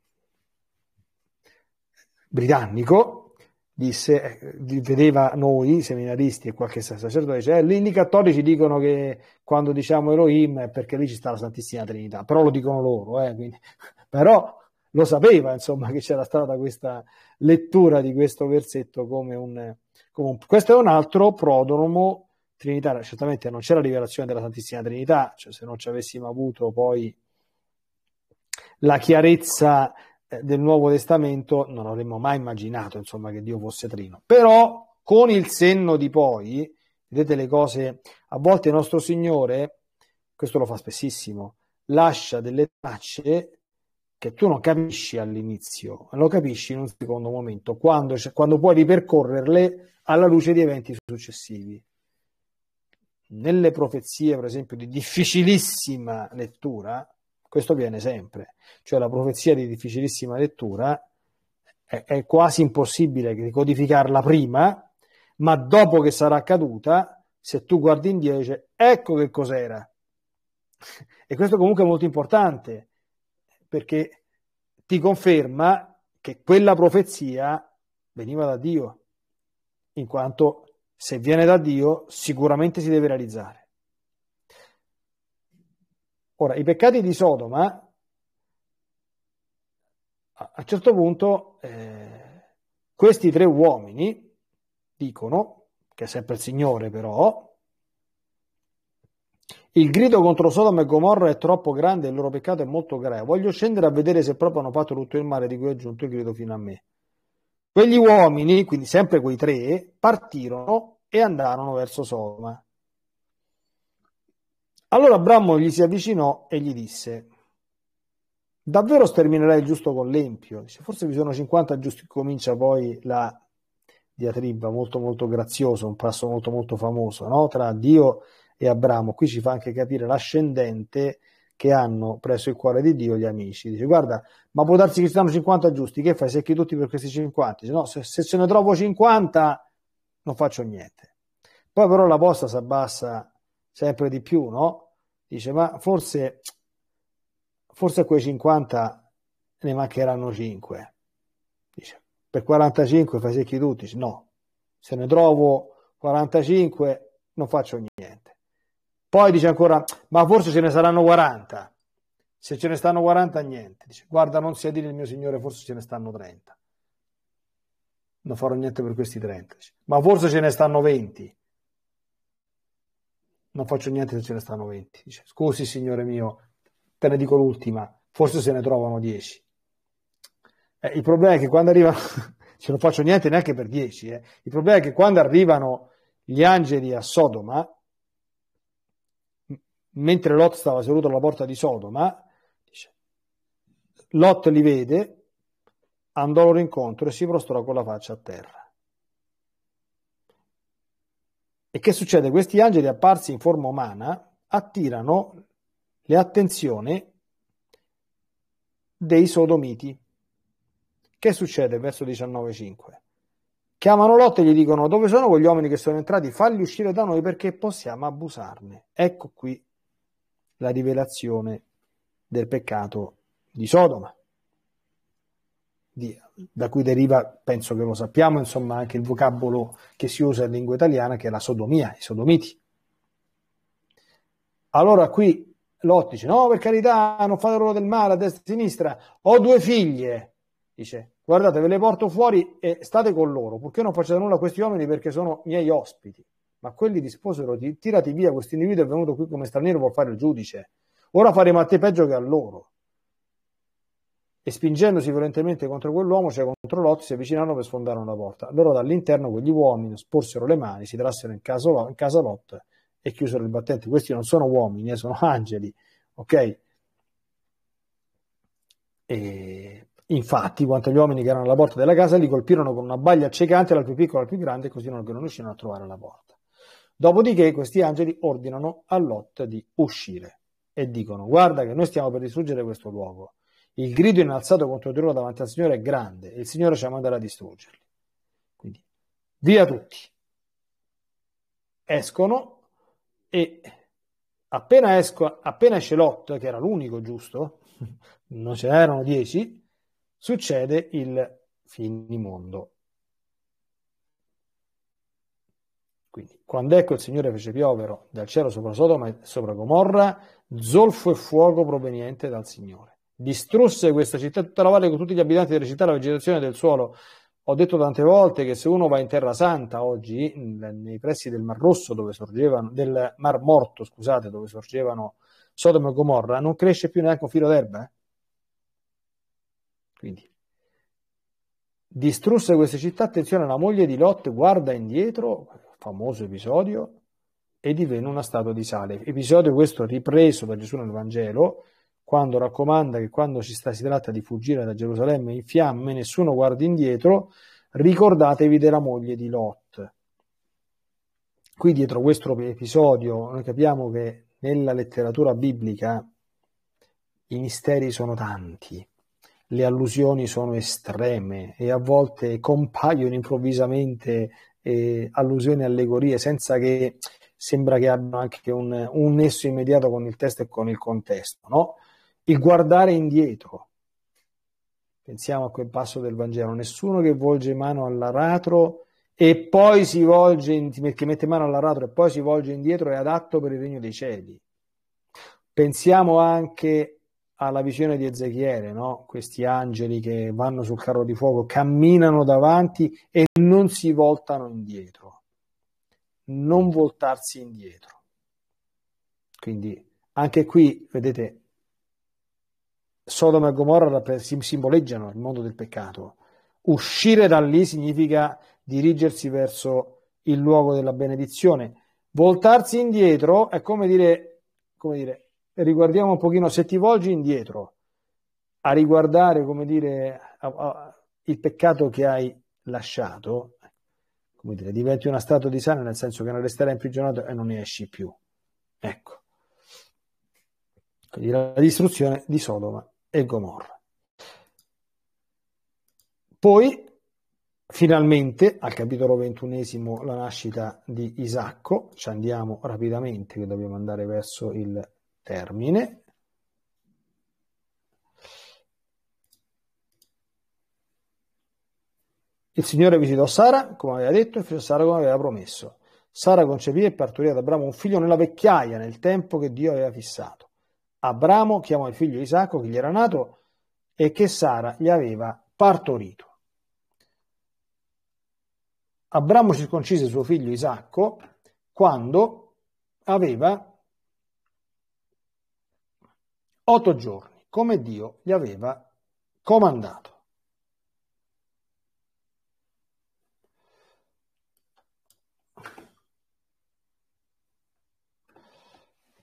britannico, disse, eh, vedeva noi seminaristi e qualche sacerdote, cioè, eh, lì i cattolici dicono che quando diciamo Elohim è perché lì ci sta la Santissima Trinità, però lo dicono loro, eh, quindi, [LAUGHS] però lo sapeva insomma che c'era stata questa lettura di questo versetto Come un questo è un altro prodromo Trinità, certamente non c'è la rivelazione della Santissima Trinità, cioè se non ci avessimo avuto poi la chiarezza eh, del Nuovo Testamento non avremmo mai immaginato insomma, che Dio fosse trino. Però con il senno di poi, vedete le cose, a volte il nostro Signore, questo lo fa spessissimo, lascia delle tracce che tu non capisci all'inizio, lo capisci in un secondo momento, quando, quando puoi ripercorrerle alla luce di eventi successivi nelle profezie, per esempio, di difficilissima lettura, questo viene sempre, cioè la profezia di difficilissima lettura è, è quasi impossibile codificarla prima, ma dopo che sarà accaduta, se tu guardi indietro, ecco che cos'era. E questo comunque è molto importante, perché ti conferma che quella profezia veniva da Dio, in quanto se viene da Dio, sicuramente si deve realizzare. Ora, i peccati di Sodoma, a un certo punto, eh, questi tre uomini dicono, che è sempre il Signore però, il grido contro Sodoma e Gomorra è troppo grande e il loro peccato è molto grave. Voglio scendere a vedere se proprio hanno fatto tutto il male di cui è giunto il grido fino a me. Quegli uomini, quindi sempre quei tre, partirono e andarono verso Soma. Allora Abramo gli si avvicinò e gli disse: Davvero sterminerai il giusto con l'empio? Dice, Forse vi sono 50 giusti. Comincia poi la diatriba molto, molto graziosa, un passo molto, molto famoso no? tra Dio e Abramo. Qui ci fa anche capire l'ascendente che hanno presso il cuore di Dio gli amici. Dice, guarda, ma può darsi che ci stanno 50 giusti, che fai? Secchi tutti per questi 50? Dice, no, se, se ce ne trovo 50 non faccio niente. Poi però la posta si abbassa sempre di più, no? Dice, ma forse, forse a quei 50 ne mancheranno 5. Dice, per 45 fai secchi tutti? Dice, no, se ne trovo 45 non faccio niente. Poi dice ancora, ma forse ce ne saranno 40. Se ce ne stanno 40, niente. Dice, guarda, non sia dire il mio Signore, forse ce ne stanno 30. Non farò niente per questi 30. Dice, ma forse ce ne stanno 20. Non faccio niente se ce ne stanno 20. Dice, scusi, Signore mio, te ne dico l'ultima, forse se ne trovano 10. Eh, il problema è che quando arrivano, [LAUGHS] ce non faccio niente neanche per 10, eh. il problema è che quando arrivano gli angeli a Sodoma, mentre Lot stava seduto alla porta di Sodoma, dice, Lot li vede, andò loro incontro e si prostrò con la faccia a terra. E che succede? Questi angeli apparsi in forma umana attirano le attenzioni dei sodomiti. Che succede? Verso 19.5. Chiamano Lot e gli dicono dove sono quegli uomini che sono entrati, falli uscire da noi perché possiamo abusarne. Ecco qui la rivelazione del peccato di Sodoma, di, da cui deriva, penso che lo sappiamo, insomma, anche il vocabolo che si usa in lingua italiana, che è la sodomia, i sodomiti. Allora qui Lot dice, no, per carità, non fate loro del male a destra e a sinistra, ho due figlie, dice, guardate, ve le porto fuori e state con loro, perché non facciate nulla a questi uomini perché sono miei ospiti ma quelli risposero di tirati via questo individuo è venuto qui come straniero può fare il giudice ora faremo a te peggio che a loro e spingendosi violentemente contro quell'uomo cioè contro Lot si avvicinarono per sfondare una porta loro dall'interno quegli uomini sporsero le mani si trassero in, caso, in casa Lot e chiusero il battente questi non sono uomini eh, sono [LAUGHS] angeli ok e Infatti, quanto agli uomini che erano alla porta della casa, li colpirono con una baglia accecante, la più piccola e la più grande, così non riuscirono a trovare la porta. Dopodiché questi angeli ordinano a Lot di uscire e dicono guarda che noi stiamo per distruggere questo luogo. Il grido innalzato contro di loro davanti al Signore è grande e il Signore ci ha mandato a distruggerli. Quindi via tutti. Escono e appena, esco, appena esce Lot, che era l'unico giusto, [LAUGHS] non ce n'erano dieci, succede il finimondo. Quando ecco il Signore fece piovere dal cielo sopra Sodoma e sopra Gomorra, zolfo e fuoco proveniente dal Signore. Distrusse questa città tutta la valle con tutti gli abitanti della città, la vegetazione del suolo. Ho detto tante volte che se uno va in terra santa oggi, nei pressi del Mar Rosso dove sorgevano, del Mar Morto, scusate, dove sorgevano Sodoma e Gomorra, non cresce più neanche un filo d'erba. Eh? Quindi distrusse queste città, attenzione, la moglie di Lot guarda indietro, famoso episodio e divenne una statua di sale. Episodio questo ripreso da Gesù nel Vangelo, quando raccomanda che quando si, sta, si tratta di fuggire da Gerusalemme in fiamme, nessuno guardi indietro, ricordatevi della moglie di Lot. Qui dietro questo episodio noi capiamo che nella letteratura biblica i misteri sono tanti, le allusioni sono estreme e a volte compaiono improvvisamente eh, allusioni, allegorie, senza che sembra che abbiano anche un, un, nesso immediato con il testo e con il contesto. No? Il guardare indietro. Pensiamo a quel passo del Vangelo, nessuno che volge mano all'aratro e poi si volge, in, che mette mano all'aratro e poi si volge indietro è adatto per il regno dei cieli. Pensiamo anche alla visione di Ezechiele, no? questi angeli che vanno sul carro di fuoco, camminano davanti e non si voltano indietro, non voltarsi indietro. Quindi anche qui, vedete, Sodoma e Gomorra simboleggiano il mondo del peccato. Uscire da lì significa dirigersi verso il luogo della benedizione. Voltarsi indietro è come dire, come dire riguardiamo un pochino, se ti volgi indietro a riguardare, come dire, a, a, il peccato che hai lasciato, come dire, diventi una stato di sana nel senso che non resterai imprigionato e non ne esci più. Ecco. Quindi la distruzione di Sodoma e Gomorra. Poi, finalmente, al capitolo ventunesimo, la nascita di Isacco. Ci andiamo rapidamente, che dobbiamo andare verso il termine Il Signore visitò Sara, come aveva detto, e fece Sara come aveva promesso. Sara concepì e partorì ad Abramo un figlio nella vecchiaia, nel tempo che Dio aveva fissato. Abramo chiamò il figlio Isacco, che gli era nato e che Sara gli aveva partorito. Abramo circoncise suo figlio Isacco quando aveva otto giorni, come Dio gli aveva comandato.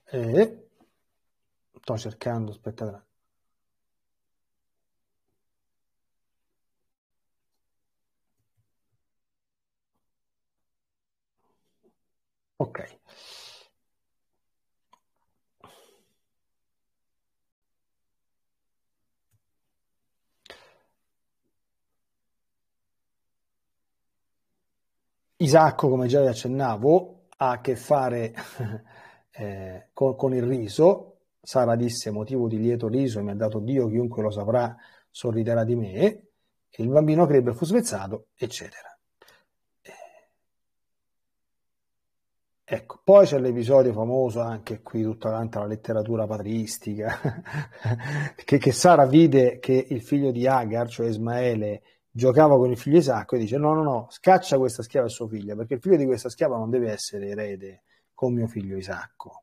E sto cercando, aspettate. Ok. Isacco, come già vi accennavo, ha a che fare [LAUGHS] eh, con, con il riso. Sara disse motivo di lieto riso mi ha dato Dio, chiunque lo saprà sorriderà di me. E Il bambino crebbe, fu svezzato, eccetera. Eh, ecco, poi c'è l'episodio famoso anche qui, tutta quanta la letteratura patristica, [LAUGHS] che, che, Sara vide che il figlio di Agar, cioè Ismaele, giocava con il figlio Isacco e dice no, no, no, scaccia questa schiava e suo figlio, perché il figlio di questa schiava non deve essere erede con mio figlio Isacco.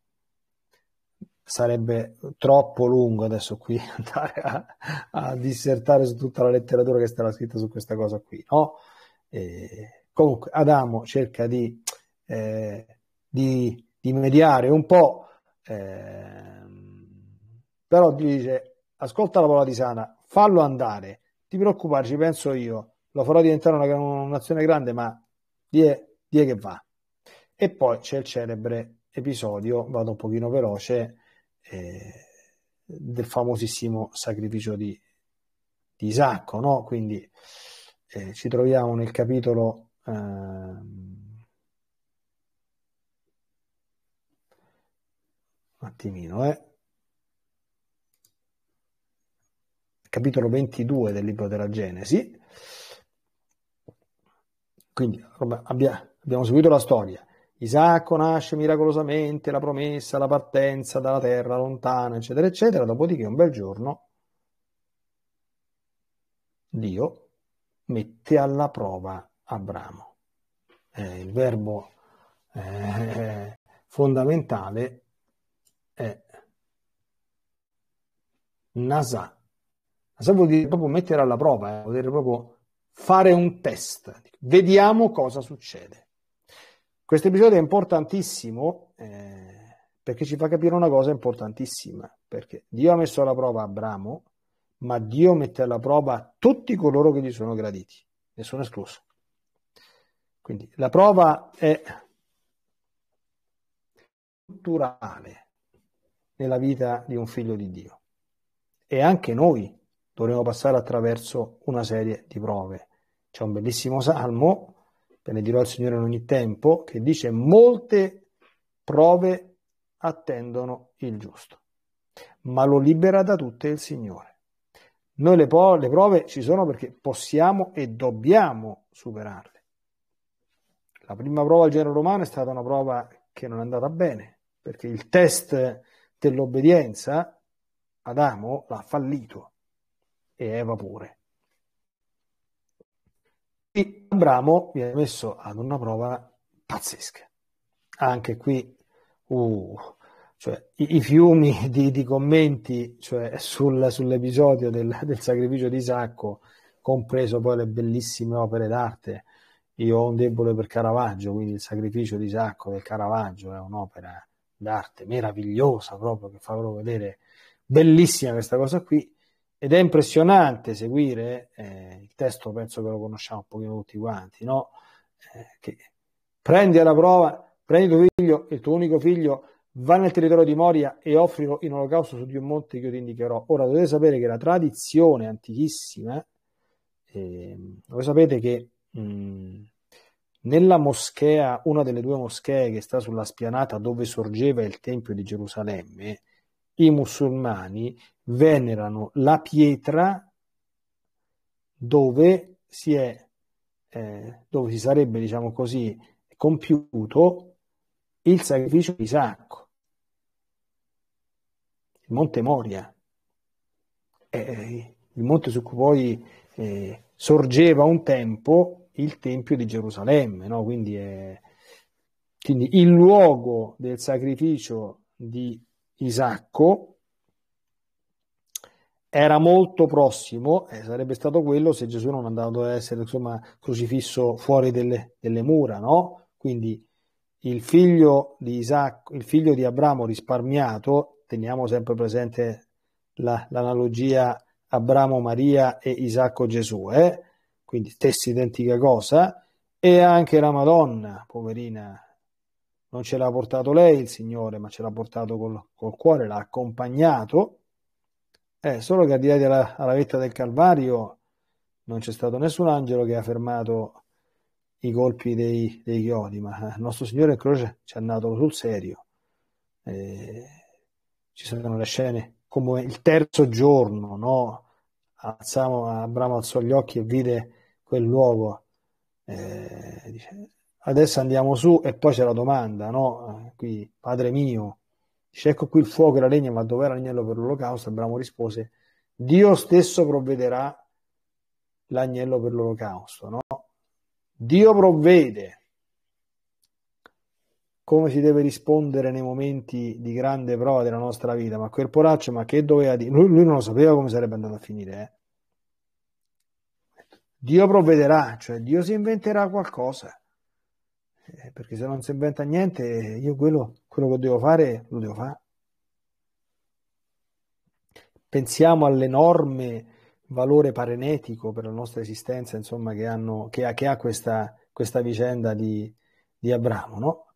Sarebbe troppo lungo adesso qui [LAUGHS] andare a, a dissertare su tutta la letteratura che stava scritta su questa cosa qui, no? E, comunque Adamo cerca di, eh, di, di mediare un po', eh, però dice ascolta la parola di Sana, fallo andare, ti preoccupare, ci penso io, lo farò diventare una, un'azione grande, ma di che va. E poi c'è il celebre episodio, vado un pochino veloce, eh, del famosissimo sacrificio di, di Isacco, no? Quindi eh, ci troviamo nel capitolo... Eh, un attimino, eh. capitolo 22 del libro della Genesi. Quindi abbiamo seguito la storia. Isacco nasce miracolosamente, la promessa, la partenza dalla terra lontana, eccetera, eccetera. Dopodiché un bel giorno Dio mette alla prova Abramo. Eh, il verbo eh, fondamentale è nasa, Sai vuol dire proprio mettere alla prova, eh? vuol dire proprio fare un test. Vediamo cosa succede. Questo episodio è importantissimo eh, perché ci fa capire una cosa importantissima, perché Dio ha messo alla prova Abramo, ma Dio mette alla prova tutti coloro che gli sono graditi, nessuno escluso. Quindi la prova è strutturale nella vita di un figlio di Dio. E anche noi dovremo passare attraverso una serie di prove. C'è un bellissimo salmo, benedirò il Signore in ogni tempo, che dice molte prove attendono il giusto, ma lo libera da tutte il Signore. Noi le, po- le prove ci sono perché possiamo e dobbiamo superarle. La prima prova al genere romano è stata una prova che non è andata bene, perché il test dell'obbedienza Adamo l'ha fallito e Eva pure. Qui Abramo viene messo ad una prova pazzesca. Anche qui, uh, cioè, i, i, fiumi di, di commenti cioè, sul, sull'episodio del, del sacrificio di Isacco, compreso poi le bellissime opere d'arte. Io ho un debole per Caravaggio, quindi il sacrificio di Isacco del Caravaggio è un'opera d'arte meravigliosa proprio che fa vedere bellissima questa cosa qui ed è impressionante seguire, eh, il testo penso che lo conosciamo un pochino tutti quanti, no? Eh, che prendi alla prova, prendi tuo figlio, il tuo unico figlio, va nel territorio di Moria e offrilo in olocausto su di un monte che io ti indicherò. Ora dovete sapere che la tradizione antichissima, eh, voi sapete che mh, nella moschea, una delle due moschee che sta sulla spianata dove sorgeva il Tempio di Gerusalemme, i musulmani venerano la pietra dove si è eh, dove si sarebbe diciamo così compiuto il sacrificio di Isacco il monte Moria eh, eh il monte su cui poi eh, sorgeva un tempo il tempio di Gerusalemme no? quindi, quindi il luogo del sacrificio di Isacco era molto prossimo, eh, sarebbe stato quello se Gesù non andava, ad essere insomma, crocifisso fuori delle, delle mura, no? Quindi il figlio di Isacco, il figlio di Abramo risparmiato, teniamo sempre presente la, l'analogia Abramo Maria e Isacco Gesù, eh? quindi stessa identica cosa, e anche la Madonna, poverina, non ce l'ha portato lei il Signore, ma ce l'ha portato col, col cuore, l'ha accompagnato. Eh, solo che al arrivati alla, alla vetta del Calvario non c'è stato nessun angelo che ha fermato i colpi dei, dei chiodi, ma il eh, nostro Signore in croce ci è andato sul serio. Eh, ci sono le scene come il terzo giorno, no? Alzamo, Abramo alzò gli occhi e vide quel luogo. Eh, dice, Adesso andiamo su e poi c'è la domanda, no? Qui, padre mio, dice ecco qui il fuoco e la legna, ma dov'è l'agnello per l'olocausto? Abramo rispose, Dio stesso provvederà l'agnello per l'olocausto, no? Dio provvede. Come si deve rispondere nei momenti di grande prova della nostra vita? Ma quel poraccio, ma che doveva dire? Lui, lui non lo sapeva come sarebbe andato a finire. Eh? Dio provvederà, cioè Dio si inventerà qualcosa eh, perché se non si inventa niente, io quello, quello che devo fare lo devo fare. Pensiamo all'enorme valore parenetico per la nostra esistenza, insomma, che, hanno, che, ha, che ha questa, questa vicenda di, di Abramo, no?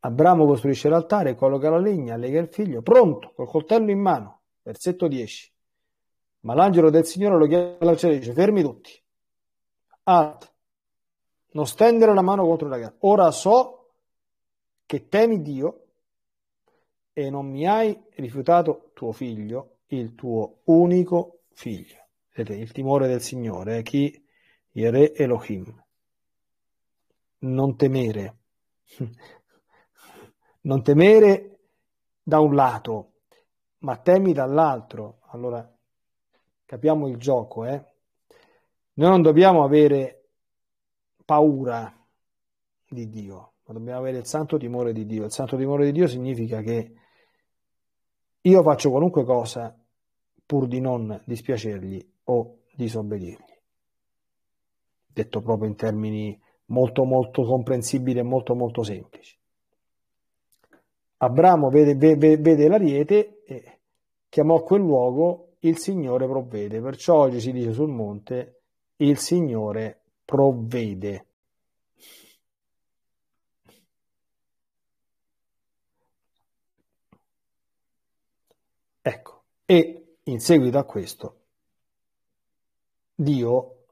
Abramo costruisce l'altare, colloca la legna, lega il figlio, pronto, col coltello in mano, versetto 10. Ma l'angelo del Signore lo chiama al cielo e dice, fermi tutti, alt, non stendere la mano contro il ragazzo. Ora so che temi Dio e non mi hai rifiutato tuo figlio, il tuo unico figlio. Vedete, il timore del Signore è chi il re Elohim. Non temere. [LAUGHS] Non temere da un lato, ma temi dall'altro. Allora, capiamo il gioco, eh? Noi non dobbiamo avere paura di Dio, ma dobbiamo avere il santo timore di Dio. Il santo timore di Dio significa che io faccio qualunque cosa pur di non dispiacergli o disobbedirgli. Detto proprio in termini molto molto comprensibili e molto molto semplici. Abramo vede, vede, vede l'ariete e chiamò quel luogo il Signore provvede. Perciò oggi si dice sul monte il Signore provvede Ecco, e in seguito a questo Dio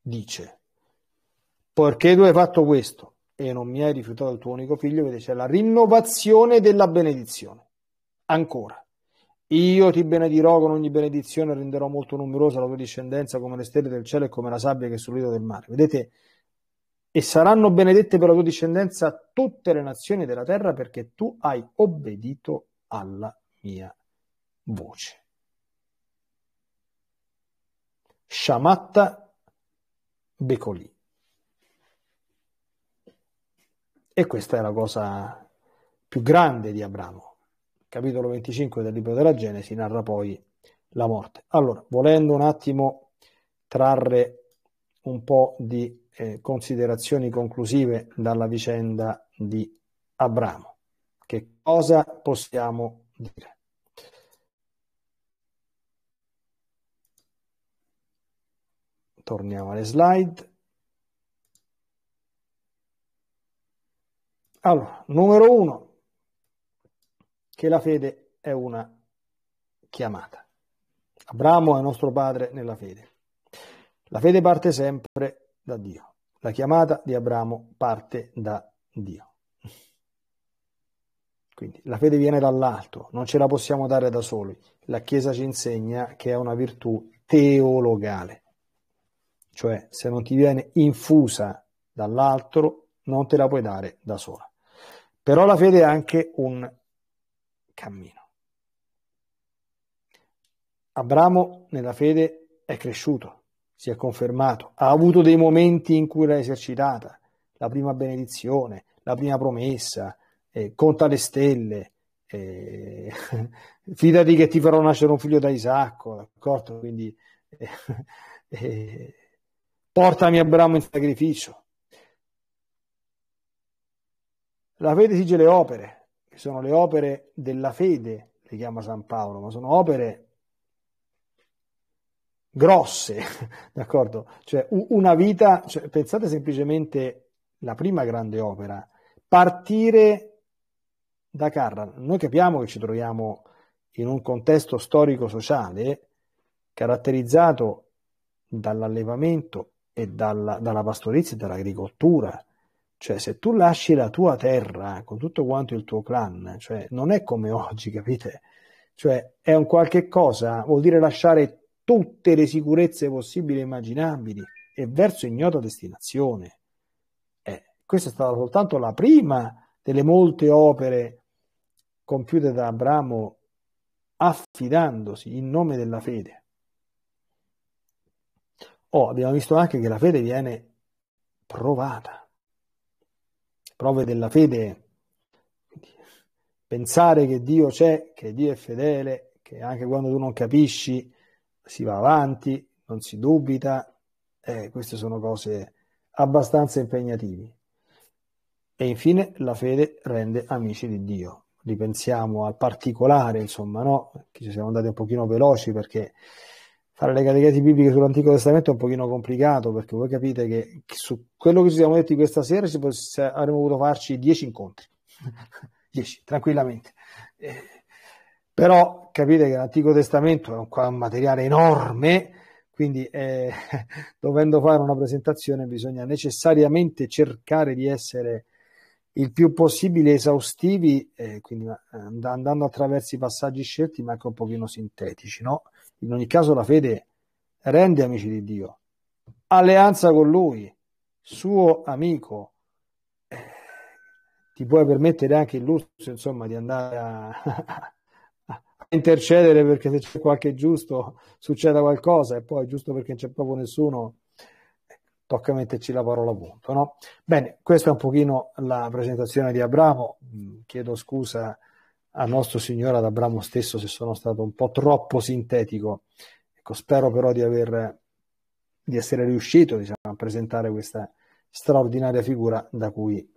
dice, perché tu hai fatto questo e non mi hai rifiutato il tuo unico figlio, vedi c'è la rinnovazione della benedizione. Ancora. Io ti benedirò con ogni benedizione, renderò molto numerosa la tua discendenza come le stelle del cielo e come la sabbia che è sul lido del mare. Vedete? E saranno benedette per la tua discendenza tutte le nazioni della terra perché tu hai obbedito alla mia voce. Shamatta Becoli. E questa è la cosa più grande di Abramo capitolo 25 del libro della Genesi, narra poi la morte. Allora, volendo un attimo trarre un po' di eh, considerazioni conclusive dalla vicenda di Abramo, che cosa possiamo dire? Torniamo alle slide. Allora, numero uno, che la fede è una chiamata. Abramo è nostro padre nella fede. La fede parte sempre da Dio. La chiamata di Abramo parte da Dio. Quindi la fede viene dall'alto, non ce la possiamo dare da soli. La Chiesa ci insegna che è una virtù teologale, cioè se non ti viene infusa dall'altro non te la puoi dare da sola. Però la fede è anche un cammino. Abramo nella fede è cresciuto, si è confermato, ha avuto dei momenti in cui l'ha esercitata, la prima benedizione, la prima promessa, eh, conta le stelle, eh, [LAUGHS] fidati che ti farò nascere un figlio da Isacco, d'accordo? Quindi eh, [LAUGHS] eh, portami Abramo in sacrificio. La fede esige le opere, sono le opere della fede, le chiama San Paolo, ma sono opere grosse, [LAUGHS] d'accordo? Cioè una vita, cioè, pensate semplicemente la prima grande opera, partire da Carra. Noi capiamo che ci troviamo in un contesto storico-sociale caratterizzato dall'allevamento e dalla, dalla pastorizia e dall'agricoltura, cioè, se tu lasci la tua terra con tutto quanto il tuo clan, cioè, non è come [LAUGHS] oggi, capite? Cioè, è un qualche cosa, vuol dire lasciare tutte le sicurezze possibili e immaginabili e verso ignota destinazione. Eh, questa è stata soltanto la prima delle molte opere compiute da Abramo affidandosi in nome della fede. Oh, abbiamo visto anche che la fede viene provata prove della fede. pensare che Dio c'è, che Dio è fedele, che anche quando tu non capisci si va avanti, non si dubita, eh, queste sono cose abbastanza impegnative. E infine la fede rende amici di Dio. Ripensiamo al particolare, insomma, no? ci siamo andati un pochino veloci perché fare le catechesi bibliche sull'Antico Testamento è un pochino complicato perché voi capite che su quello che ci siamo detti questa sera si può, avremmo dovuto farci dieci incontri, [LAUGHS] dieci, tranquillamente. Eh, però capite che l'Antico Testamento è un, un materiale enorme, quindi eh, [LAUGHS] dovendo fare una presentazione bisogna necessariamente cercare di essere il più possibile esaustivi, eh, quindi eh, andando attraverso i passaggi scelti, ma anche un pochino sintetici, no? In ogni caso la fede rende amici di Dio, alleanza con Lui, suo amico. Eh, ti puoi permettere anche il lusso, insomma, di andare a, [LAUGHS] a intercedere perché se c'è qualche giusto succeda qualcosa e poi giusto perché non c'è proprio nessuno tocca metterci la parola punto, no? Bene, questa è un pochino la presentazione di Abramo, mm, chiedo scusa a nostro Signore, ad Abramo stesso, se sono stato un po' troppo sintetico. Ecco, spero però di, aver, di essere riuscito diciamo, a presentare questa straordinaria figura da cui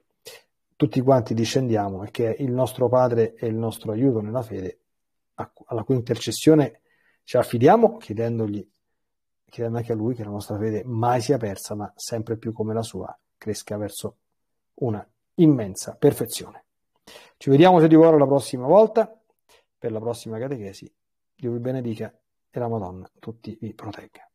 tutti quanti discendiamo e che è il nostro Padre e il nostro aiuto nella fede, alla cui intercessione ci affidiamo chiedendogli, chiedendo anche a Lui che la nostra fede mai sia persa, ma sempre più come la sua cresca verso una immensa perfezione. Ci vediamo se di cuore la prossima volta, per la prossima catechesi. Dio vi benedica e la Madonna tutti vi protegga.